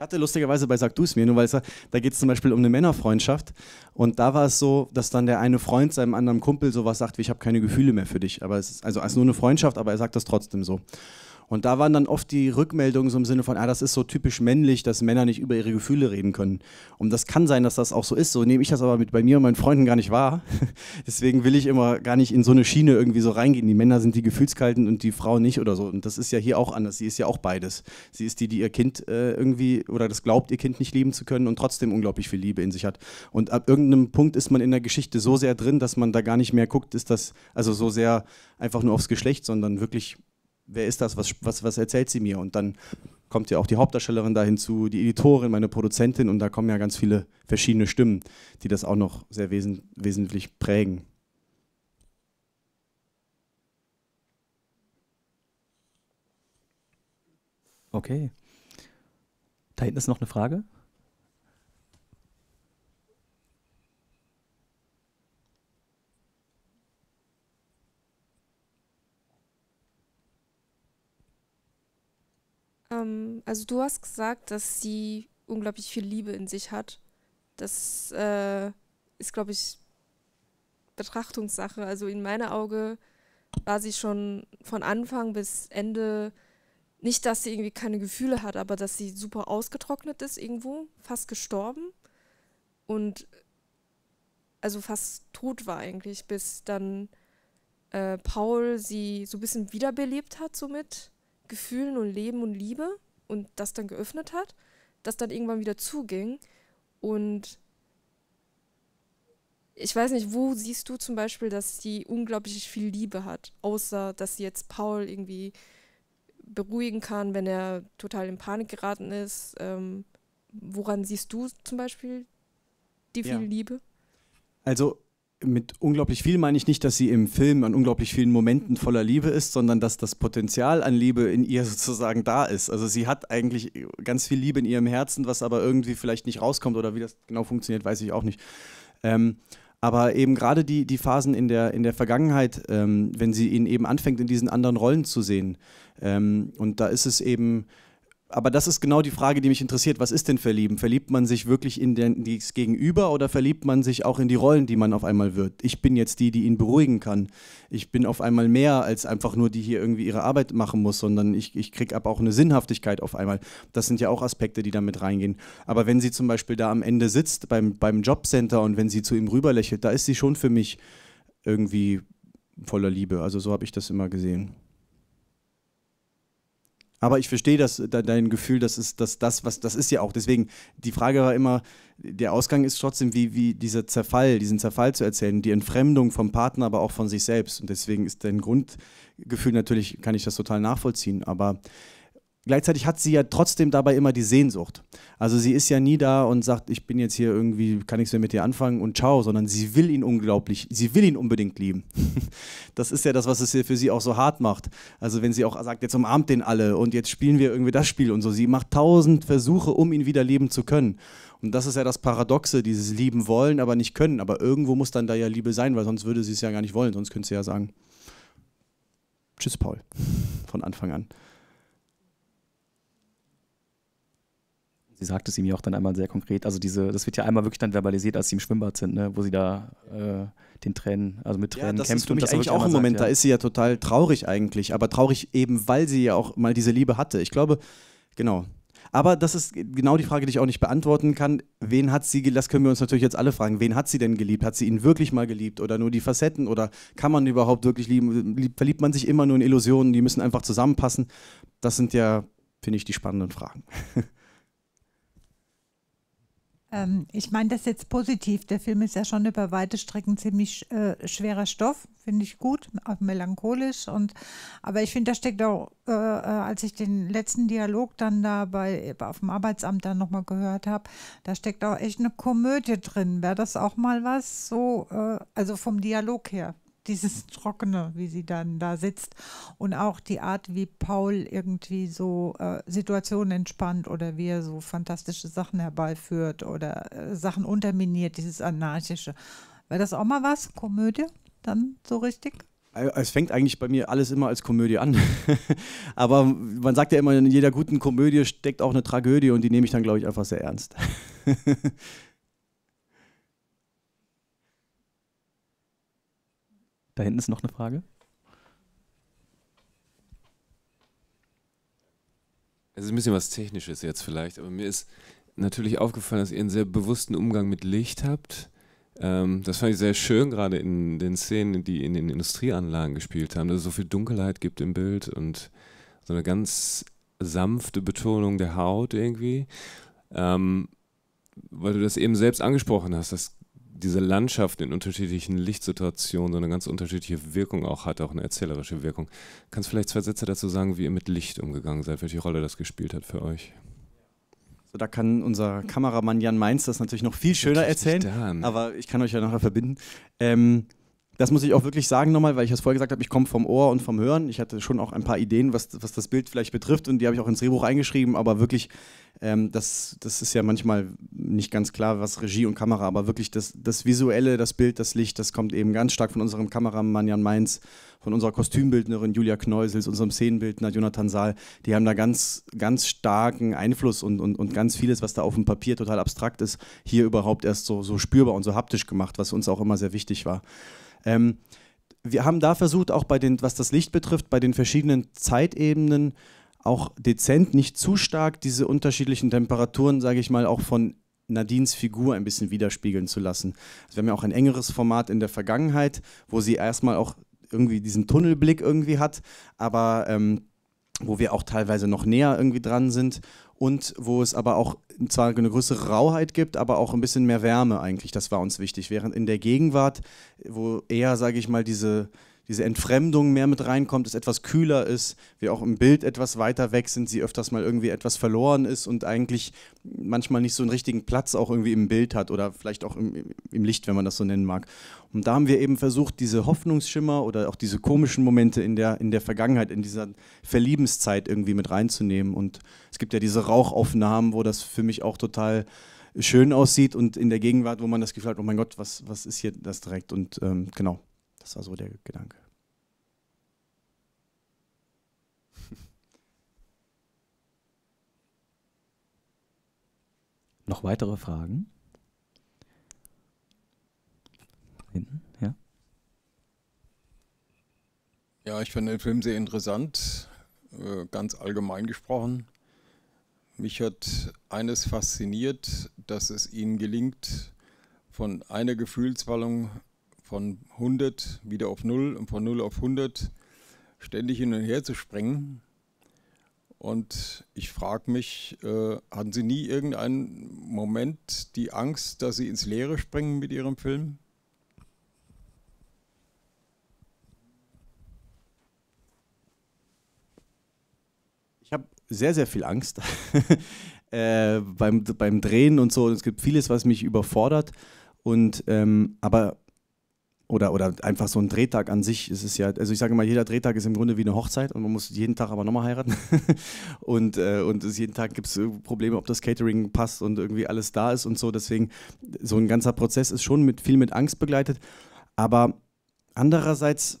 Ich hatte lustigerweise bei Sag du es mir, nur weil es da geht es zum Beispiel um eine Männerfreundschaft und da war es so, dass dann der eine Freund seinem anderen Kumpel sowas sagt wie ich habe keine Gefühle mehr für dich, aber es ist also als nur eine Freundschaft, aber er sagt das trotzdem so. Und da waren dann oft die Rückmeldungen so im Sinne von, ah, das ist so typisch männlich, dass Männer nicht über ihre Gefühle reden können. Und das kann sein, dass das auch so ist. So nehme ich das aber mit bei mir und meinen Freunden gar nicht wahr. Deswegen will ich immer gar nicht in so eine Schiene irgendwie so reingehen. Die Männer sind die Gefühlskalten und die Frauen nicht oder so. Und das ist ja hier auch anders. Sie ist ja auch beides. Sie ist die, die ihr Kind äh, irgendwie oder das glaubt, ihr Kind nicht lieben zu können und trotzdem unglaublich viel Liebe in sich hat. Und ab irgendeinem Punkt ist man in der Geschichte so sehr drin, dass man da gar nicht mehr guckt, ist das also so sehr einfach nur aufs Geschlecht, sondern wirklich wer ist das, was, was, was erzählt sie mir? Und dann kommt ja auch die Hauptdarstellerin da hinzu, die Editorin, meine Produzentin und da kommen ja ganz viele verschiedene Stimmen, die das auch noch sehr wes wesentlich prägen. Okay. Da hinten ist noch eine Frage. ähm, also du hast gesagt, dass sie unglaublich viel Liebe in sich hat. Das äh, ist, glaube ich, Betrachtungssache. Also in meiner Auge war sie schon von Anfang bis Ende nicht, dass sie irgendwie keine Gefühle hat, aber dass sie super ausgetrocknet ist irgendwo, fast gestorben und also fast tot war eigentlich, bis dann äh, Paul sie so ein bisschen wiederbelebt hat somit Gefühlen und Leben und Liebe und das dann geöffnet hat, das dann irgendwann wieder zuging. Und ich weiß nicht, wo siehst du zum Beispiel, dass sie unglaublich viel Liebe hat, außer dass sie jetzt Paul irgendwie beruhigen kann, wenn er total in Panik geraten ist. Ähm, woran siehst du zum Beispiel die viel ja. Liebe? Also mit unglaublich viel meine ich nicht, dass sie im Film an unglaublich vielen Momenten voller Liebe ist, sondern dass das Potenzial an Liebe in ihr sozusagen da ist. Also sie hat eigentlich ganz viel Liebe in ihrem Herzen, was aber irgendwie vielleicht nicht rauskommt oder wie das genau funktioniert, weiß ich auch nicht. Ähm, aber eben gerade die, die Phasen in der, in der Vergangenheit, ähm, wenn sie ihn eben anfängt, in diesen anderen Rollen zu sehen. Ähm, und da ist es eben aber das ist genau die Frage, die mich interessiert. Was ist denn Verlieben? Verliebt man sich wirklich in das Gegenüber oder verliebt man sich auch in die Rollen, die man auf einmal wird? Ich bin jetzt die, die ihn beruhigen kann. Ich bin auf einmal mehr als einfach nur die, die hier irgendwie ihre Arbeit machen muss, sondern ich, ich kriege ab auch eine Sinnhaftigkeit auf einmal. Das sind ja auch Aspekte, die damit reingehen. Aber wenn sie zum Beispiel da am Ende sitzt beim, beim Jobcenter und wenn sie zu ihm rüberlächelt, da ist sie schon für mich irgendwie voller Liebe. Also so habe ich das immer gesehen. Aber ich verstehe das, dein Gefühl, das ist das, das, was, das ist ja auch. Deswegen, die Frage war immer, der Ausgang ist trotzdem, wie, wie dieser Zerfall, diesen Zerfall zu erzählen, die Entfremdung vom Partner, aber auch von sich selbst. Und deswegen ist dein Grundgefühl natürlich, kann ich das total nachvollziehen. Aber gleichzeitig hat sie ja trotzdem dabei immer die Sehnsucht. Also sie ist ja nie da und sagt, ich bin jetzt hier irgendwie, kann nichts mehr mit dir anfangen und ciao, sondern sie will ihn unglaublich, sie will ihn unbedingt lieben. Das ist ja das, was es für sie auch so hart macht. Also wenn sie auch sagt, jetzt umarmt den alle und jetzt spielen wir irgendwie das Spiel und so. Sie macht tausend Versuche, um ihn wieder lieben zu können. Und das ist ja das Paradoxe, dieses Lieben wollen, aber nicht können. Aber irgendwo muss dann da ja Liebe sein, weil sonst würde sie es ja gar nicht wollen, sonst könnte sie ja sagen, tschüss Paul, von Anfang an. sie sagt es ihm ja auch dann einmal sehr konkret. Also diese, das wird ja einmal wirklich dann verbalisiert, als sie im Schwimmbad sind, ne? wo sie da äh, den Tränen, also mit Tränen ja, das kämpft. Das ist für mich das eigentlich auch im Moment, sagt, ja. da ist sie ja total traurig eigentlich, aber traurig eben, weil sie ja auch mal diese Liebe hatte. Ich glaube, genau. Aber das ist genau die Frage, die ich auch nicht beantworten kann. Wen hat sie, das können wir uns natürlich jetzt alle fragen, wen hat sie denn geliebt? Hat sie ihn wirklich mal geliebt oder nur die Facetten oder kann man überhaupt wirklich lieben? Verliebt man sich immer nur in Illusionen, die müssen einfach zusammenpassen? Das sind ja, finde ich, die spannenden Fragen. Ähm, ich meine das jetzt positiv. Der Film ist ja schon über weite Strecken ziemlich äh, schwerer Stoff, finde ich gut, auch melancholisch. Und, aber ich finde, da steckt auch, äh, äh als ich den letzten Dialog dann da bei, auf dem Arbeitsamt dann nochmal gehört habe, da steckt auch echt eine Komödie drin. Wäre das auch mal was so, äh, also vom Dialog her? dieses Trockene, wie sie dann da sitzt. Und auch die Art, wie Paul irgendwie so äh, Situationen entspannt oder wie er so fantastische Sachen herbeiführt oder äh, Sachen unterminiert, dieses Anarchische. Wäre das auch mal was? Komödie? Dann so richtig? Also es fängt eigentlich bei mir alles immer als Komödie an. Aber man sagt ja immer, in jeder guten Komödie steckt auch eine Tragödie und die nehme ich dann, glaube ich, einfach sehr ernst. Da hinten ist noch eine Frage. Es ist ein bisschen was Technisches jetzt vielleicht, aber mir ist natürlich aufgefallen, dass ihr einen sehr bewussten Umgang mit Licht habt. Ähm, das fand ich sehr schön, gerade in den Szenen, die in den Industrieanlagen gespielt haben, dass es so viel Dunkelheit gibt im Bild und so eine ganz sanfte Betonung der Haut irgendwie. Ähm, weil du das eben selbst angesprochen hast, dass diese Landschaft in unterschiedlichen Lichtsituationen so eine ganz unterschiedliche Wirkung auch hat, auch eine erzählerische Wirkung. Kannst du vielleicht zwei Sätze dazu sagen, wie ihr mit Licht umgegangen seid, welche Rolle das gespielt hat für euch? So, da kann unser Kameramann Jan Mainz das natürlich noch viel schöner erzählen, aber ich kann euch ja nachher verbinden. Ähm, das muss ich auch wirklich sagen nochmal, weil ich das vorher gesagt habe, ich komme vom Ohr und vom Hören. Ich hatte schon auch ein paar Ideen, was, was das Bild vielleicht betrifft und die habe ich auch ins Drehbuch eingeschrieben, aber wirklich, ähm, das, das ist ja manchmal nicht ganz klar, was Regie und Kamera, aber wirklich das, das Visuelle, das Bild, das Licht, das kommt eben ganz stark von unserem Kameramann Jan Mainz, von unserer Kostümbildnerin Julia Kneusels, unserem Szenenbildner Jonathan Saal. Die haben da ganz, ganz starken Einfluss und, und, und ganz vieles, was da auf dem Papier total abstrakt ist, hier überhaupt erst so, so spürbar und so haptisch gemacht, was uns auch immer sehr wichtig war. Ähm, wir haben da versucht, auch bei den, was das Licht betrifft, bei den verschiedenen Zeitebenen auch dezent, nicht zu stark, diese unterschiedlichen Temperaturen, sage ich mal, auch von Nadines Figur ein bisschen widerspiegeln zu lassen. Also wir haben ja auch ein engeres Format in der Vergangenheit, wo sie erstmal auch irgendwie diesen Tunnelblick irgendwie hat, aber ähm, wo wir auch teilweise noch näher irgendwie dran sind und wo es aber auch zwar eine größere Rauheit gibt, aber auch ein bisschen mehr Wärme eigentlich. Das war uns wichtig. Während in der Gegenwart, wo eher, sage ich mal, diese diese Entfremdung mehr mit reinkommt, es etwas kühler ist, wir auch im Bild etwas weiter weg sind, sie öfters mal irgendwie etwas verloren ist und eigentlich manchmal nicht so einen richtigen Platz auch irgendwie im Bild hat oder vielleicht auch im, im Licht, wenn man das so nennen mag. Und da haben wir eben versucht, diese Hoffnungsschimmer oder auch diese komischen Momente in der, in der Vergangenheit, in dieser Verliebenszeit irgendwie mit reinzunehmen. Und es gibt ja diese Rauchaufnahmen, wo das für mich auch total schön aussieht und in der Gegenwart, wo man das Gefühl hat, oh mein Gott, was, was ist hier das direkt? Und ähm, genau, das war so der Gedanke. Noch weitere Fragen? Hinten, ja. Ja, ich finde den Film sehr interessant, äh, ganz allgemein gesprochen. Mich hat eines fasziniert, dass es ihnen gelingt, von einer Gefühlswallung von 100 wieder auf 0 und von 0 auf 100 ständig hin und her zu springen und ich frage mich, äh, hatten Sie nie irgendeinen Moment die Angst, dass Sie ins Leere springen mit Ihrem Film? Ich habe sehr, sehr viel Angst äh, beim, beim Drehen und so. Es gibt vieles, was mich überfordert. Und ähm, aber oder, oder einfach so ein Drehtag an sich. Es ist ja, also ich sage mal, jeder Drehtag ist im Grunde wie eine Hochzeit und man muss jeden Tag aber nochmal heiraten. und, äh, und jeden Tag gibt es äh, Probleme, ob das Catering passt und irgendwie alles da ist und so. Deswegen, so ein ganzer Prozess ist schon mit viel mit Angst begleitet. Aber andererseits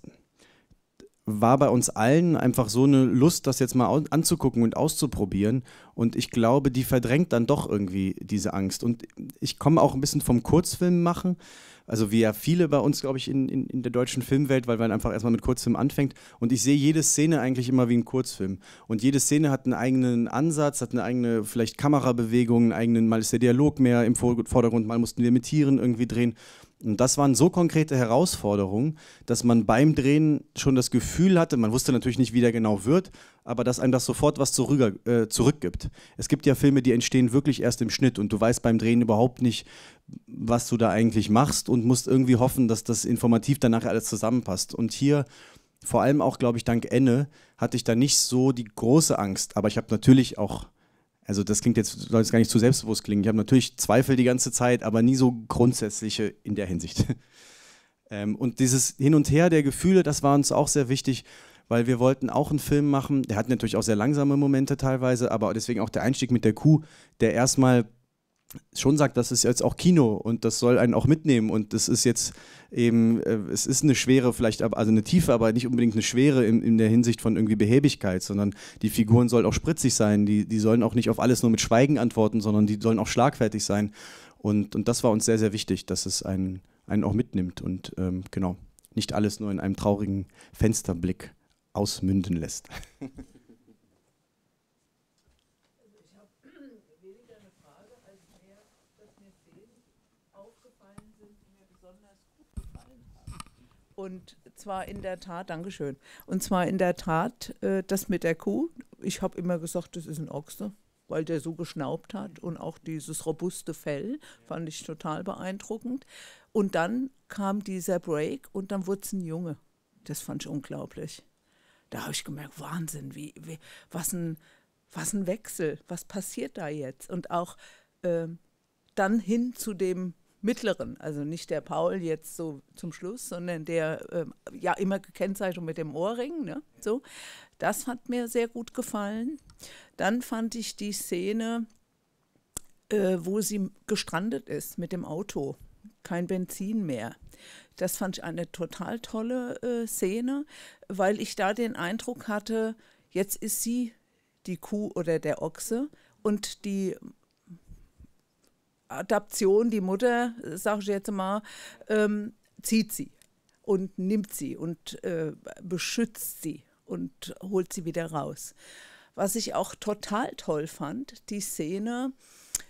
war bei uns allen einfach so eine Lust, das jetzt mal anzugucken und auszuprobieren. Und ich glaube, die verdrängt dann doch irgendwie diese Angst. Und ich komme auch ein bisschen vom Kurzfilm machen. Also wie ja viele bei uns, glaube ich, in, in, in, der deutschen Filmwelt, weil man einfach erstmal mit Kurzfilm anfängt. Und ich sehe jede Szene eigentlich immer wie ein Kurzfilm. Und jede Szene hat einen eigenen Ansatz, hat eine eigene vielleicht Kamerabewegung, einen eigenen, mal ist der Dialog mehr im Vordergrund, mal mussten wir mit Tieren irgendwie drehen. Und das waren so konkrete Herausforderungen, dass man beim Drehen schon das Gefühl hatte, man wusste natürlich nicht, wie der genau wird, aber dass einem das sofort was zurück, äh, zurückgibt. Es gibt ja Filme, die entstehen wirklich erst im Schnitt und du weißt beim Drehen überhaupt nicht, was du da eigentlich machst und musst irgendwie hoffen, dass das informativ danach alles zusammenpasst. Und hier vor allem auch, glaube ich, dank Enne, hatte ich da nicht so die große Angst. Aber ich habe natürlich auch also das klingt jetzt, soll jetzt gar nicht zu selbstbewusst klingen. Ich habe natürlich Zweifel die ganze Zeit, aber nie so grundsätzliche in der Hinsicht. ähm, und dieses Hin und Her der Gefühle, das war uns auch sehr wichtig, weil wir wollten auch einen Film machen. Der hat natürlich auch sehr langsame Momente teilweise, aber deswegen auch der Einstieg mit der Kuh, der erstmal schon sagt, das ist jetzt auch Kino und das soll einen auch mitnehmen und das ist jetzt eben, äh, es ist eine Schwere vielleicht, also eine Tiefe, aber nicht unbedingt eine Schwere in, in der Hinsicht von irgendwie Behäbigkeit, sondern die Figuren sollen auch spritzig sein, die, die sollen auch nicht auf alles nur mit Schweigen antworten, sondern die sollen auch schlagfertig sein. Und, und das war uns sehr, sehr wichtig, dass es einen, einen auch mitnimmt und ähm, genau, nicht alles nur in einem traurigen Fensterblick ausmünden lässt. besonders und zwar in der Tat, Dankeschön. Und zwar in der Tat, äh, das mit der Kuh. Ich habe immer gesagt, das ist ein Ochse, ne? weil der so geschnaubt hat und auch dieses robuste Fell fand ich total beeindruckend. Und dann kam dieser Break und dann wurde es ein Junge. Das fand ich unglaublich. Da habe ich gemerkt, Wahnsinn, wie, wie, was, ein, was ein Wechsel, was passiert da jetzt? Und auch äh, dann hin zu dem mittleren, also nicht der Paul jetzt so zum Schluss, sondern der äh, ja immer gekennzeichnet mit dem Ohrring, ne? So, das hat mir sehr gut gefallen. Dann fand ich die Szene, äh, wo sie gestrandet ist mit dem Auto, kein Benzin mehr. Das fand ich eine total tolle äh, Szene, weil ich da den Eindruck hatte, jetzt ist sie die Kuh oder der Ochse und die Adaption, die Mutter, äh, sage ich jetzt mal, ähm, zieht sie und nimmt sie und äh, beschützt sie und holt sie wieder raus. Was ich auch total toll fand, die Szene,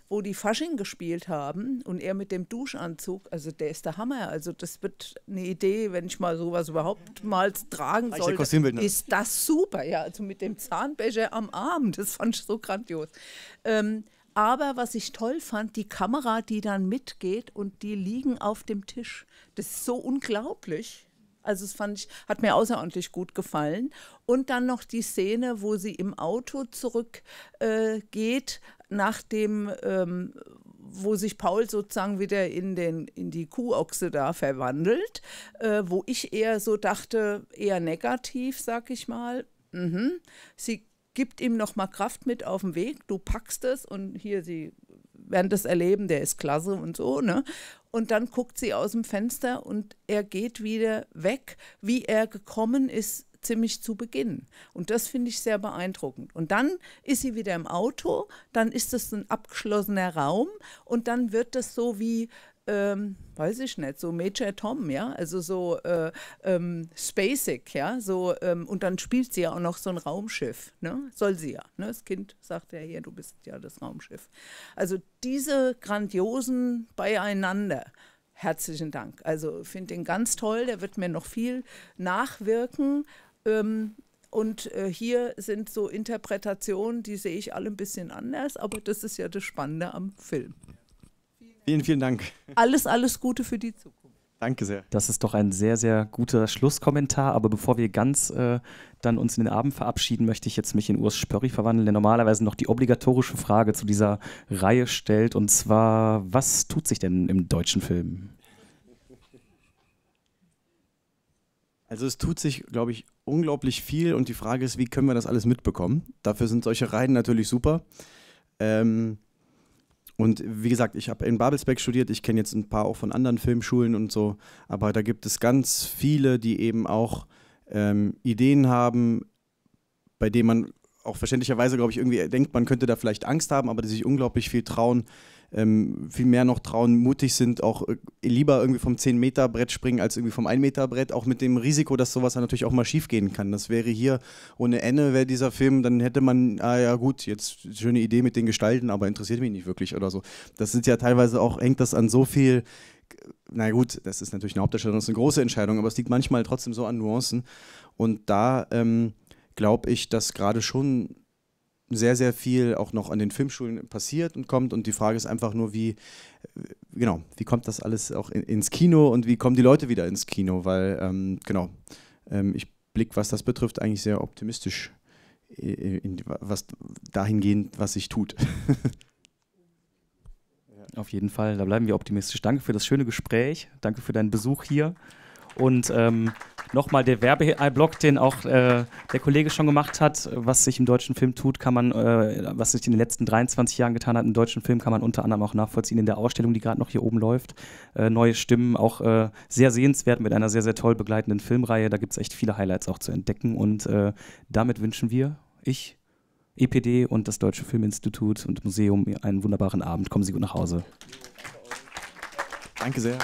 wo die Fasching gespielt haben und er mit dem Duschanzug, also der ist der Hammer. Also das wird eine Idee, wenn ich mal sowas überhaupt mal tragen sollte, ist das super. Ja, also mit dem Zahnbecher am Arm, das fand ich so grandios. Ähm, aber was ich toll fand, die Kamera, die dann mitgeht und die liegen auf dem Tisch. Das ist so unglaublich. Also es fand ich, hat mir außerordentlich gut gefallen. Und dann noch die Szene, wo sie im Auto zurückgeht, äh, nach dem, ähm, wo sich Paul sozusagen wieder in, den, in die Kuhochse da verwandelt, äh, wo ich eher so dachte, eher negativ, sag ich mal. Mhm. Sie gibt ihm nochmal Kraft mit auf den Weg, du packst es und hier, sie werden das erleben, der ist klasse und so, ne? Und dann guckt sie aus dem Fenster und er geht wieder weg, wie er gekommen ist, ziemlich zu Beginn. Und das finde ich sehr beeindruckend. Und dann ist sie wieder im Auto, dann ist das ein abgeschlossener Raum und dann wird das so wie ähm, weiß ich nicht, so Major Tom, ja, also so äh, ähm, Spacek, ja, so ähm, und dann spielt sie ja auch noch so ein Raumschiff, ne? Soll sie ja, ne? Das Kind sagt ja hier, du bist ja das Raumschiff. Also diese grandiosen Beieinander. Herzlichen Dank. Also finde den ganz toll, der wird mir noch viel nachwirken. Ähm, und äh, hier sind so Interpretationen, die sehe ich alle ein bisschen anders, aber das ist ja das Spannende am Film. Vielen, vielen Dank. Alles, alles Gute für die Zukunft. Danke sehr. Das ist doch ein sehr, sehr guter Schlusskommentar. Aber bevor wir ganz äh, dann uns in den Abend verabschieden, möchte ich jetzt mich in Urs Spörri verwandeln, der normalerweise noch die obligatorische Frage zu dieser Reihe stellt. Und zwar, was tut sich denn im deutschen Film? Also es tut sich, glaube ich, unglaublich viel. Und die Frage ist, wie können wir das alles mitbekommen? Dafür sind solche Reihen natürlich super. Ähm, und wie gesagt, ich habe in Babelsberg studiert, ich kenne jetzt ein paar auch von anderen Filmschulen und so, aber da gibt es ganz viele, die eben auch ähm, Ideen haben, bei denen man auch verständlicherweise, glaube ich, irgendwie denkt, man könnte da vielleicht Angst haben, aber die sich unglaublich viel trauen, ähm, viel mehr noch trauen, mutig sind, auch äh, lieber irgendwie vom 10-Meter-Brett springen als irgendwie vom 1-Meter-Brett, auch mit dem Risiko, dass sowas dann natürlich auch mal schief gehen kann. Das wäre hier ohne Ende, wäre dieser Film, dann hätte man, ah ja gut, jetzt schöne Idee mit den Gestalten, aber interessiert mich nicht wirklich oder so. Das sind ja teilweise auch, hängt das an so viel na gut, das ist natürlich eine Hauptentscheidung, das ist eine große Entscheidung, aber es liegt manchmal trotzdem so an Nuancen. Und da ähm, glaube ich, dass gerade schon sehr, sehr viel auch noch an den Filmschulen passiert und kommt. Und die Frage ist einfach nur, wie, äh, genau, wie kommt das alles auch in, ins Kino und wie kommen die Leute wieder ins Kino? Weil, ähm, genau, ähm, ich blicke, was das betrifft, eigentlich sehr optimistisch in, äh, äh, in, was dahingehend, was sich tut. Auf jeden Fall, da bleiben wir optimistisch. Danke für das schöne Gespräch, danke für deinen Besuch hier. Und ähm, nochmal der Werbeblock, den auch äh, der Kollege schon gemacht hat. Was sich im deutschen Film tut, kann man, äh, was sich in den letzten 23 Jahren getan hat im deutschen Film, kann man unter anderem auch nachvollziehen in der Ausstellung, die gerade noch hier oben läuft. Äh, neue Stimmen, auch äh, sehr sehenswert mit einer sehr, sehr toll begleitenden Filmreihe. Da gibt es echt viele Highlights auch zu entdecken. Und äh, damit wünschen wir, ich, EPD und das Deutsche Filminstitut und Museum einen wunderbaren Abend. Kommen Sie gut nach Hause. Danke sehr.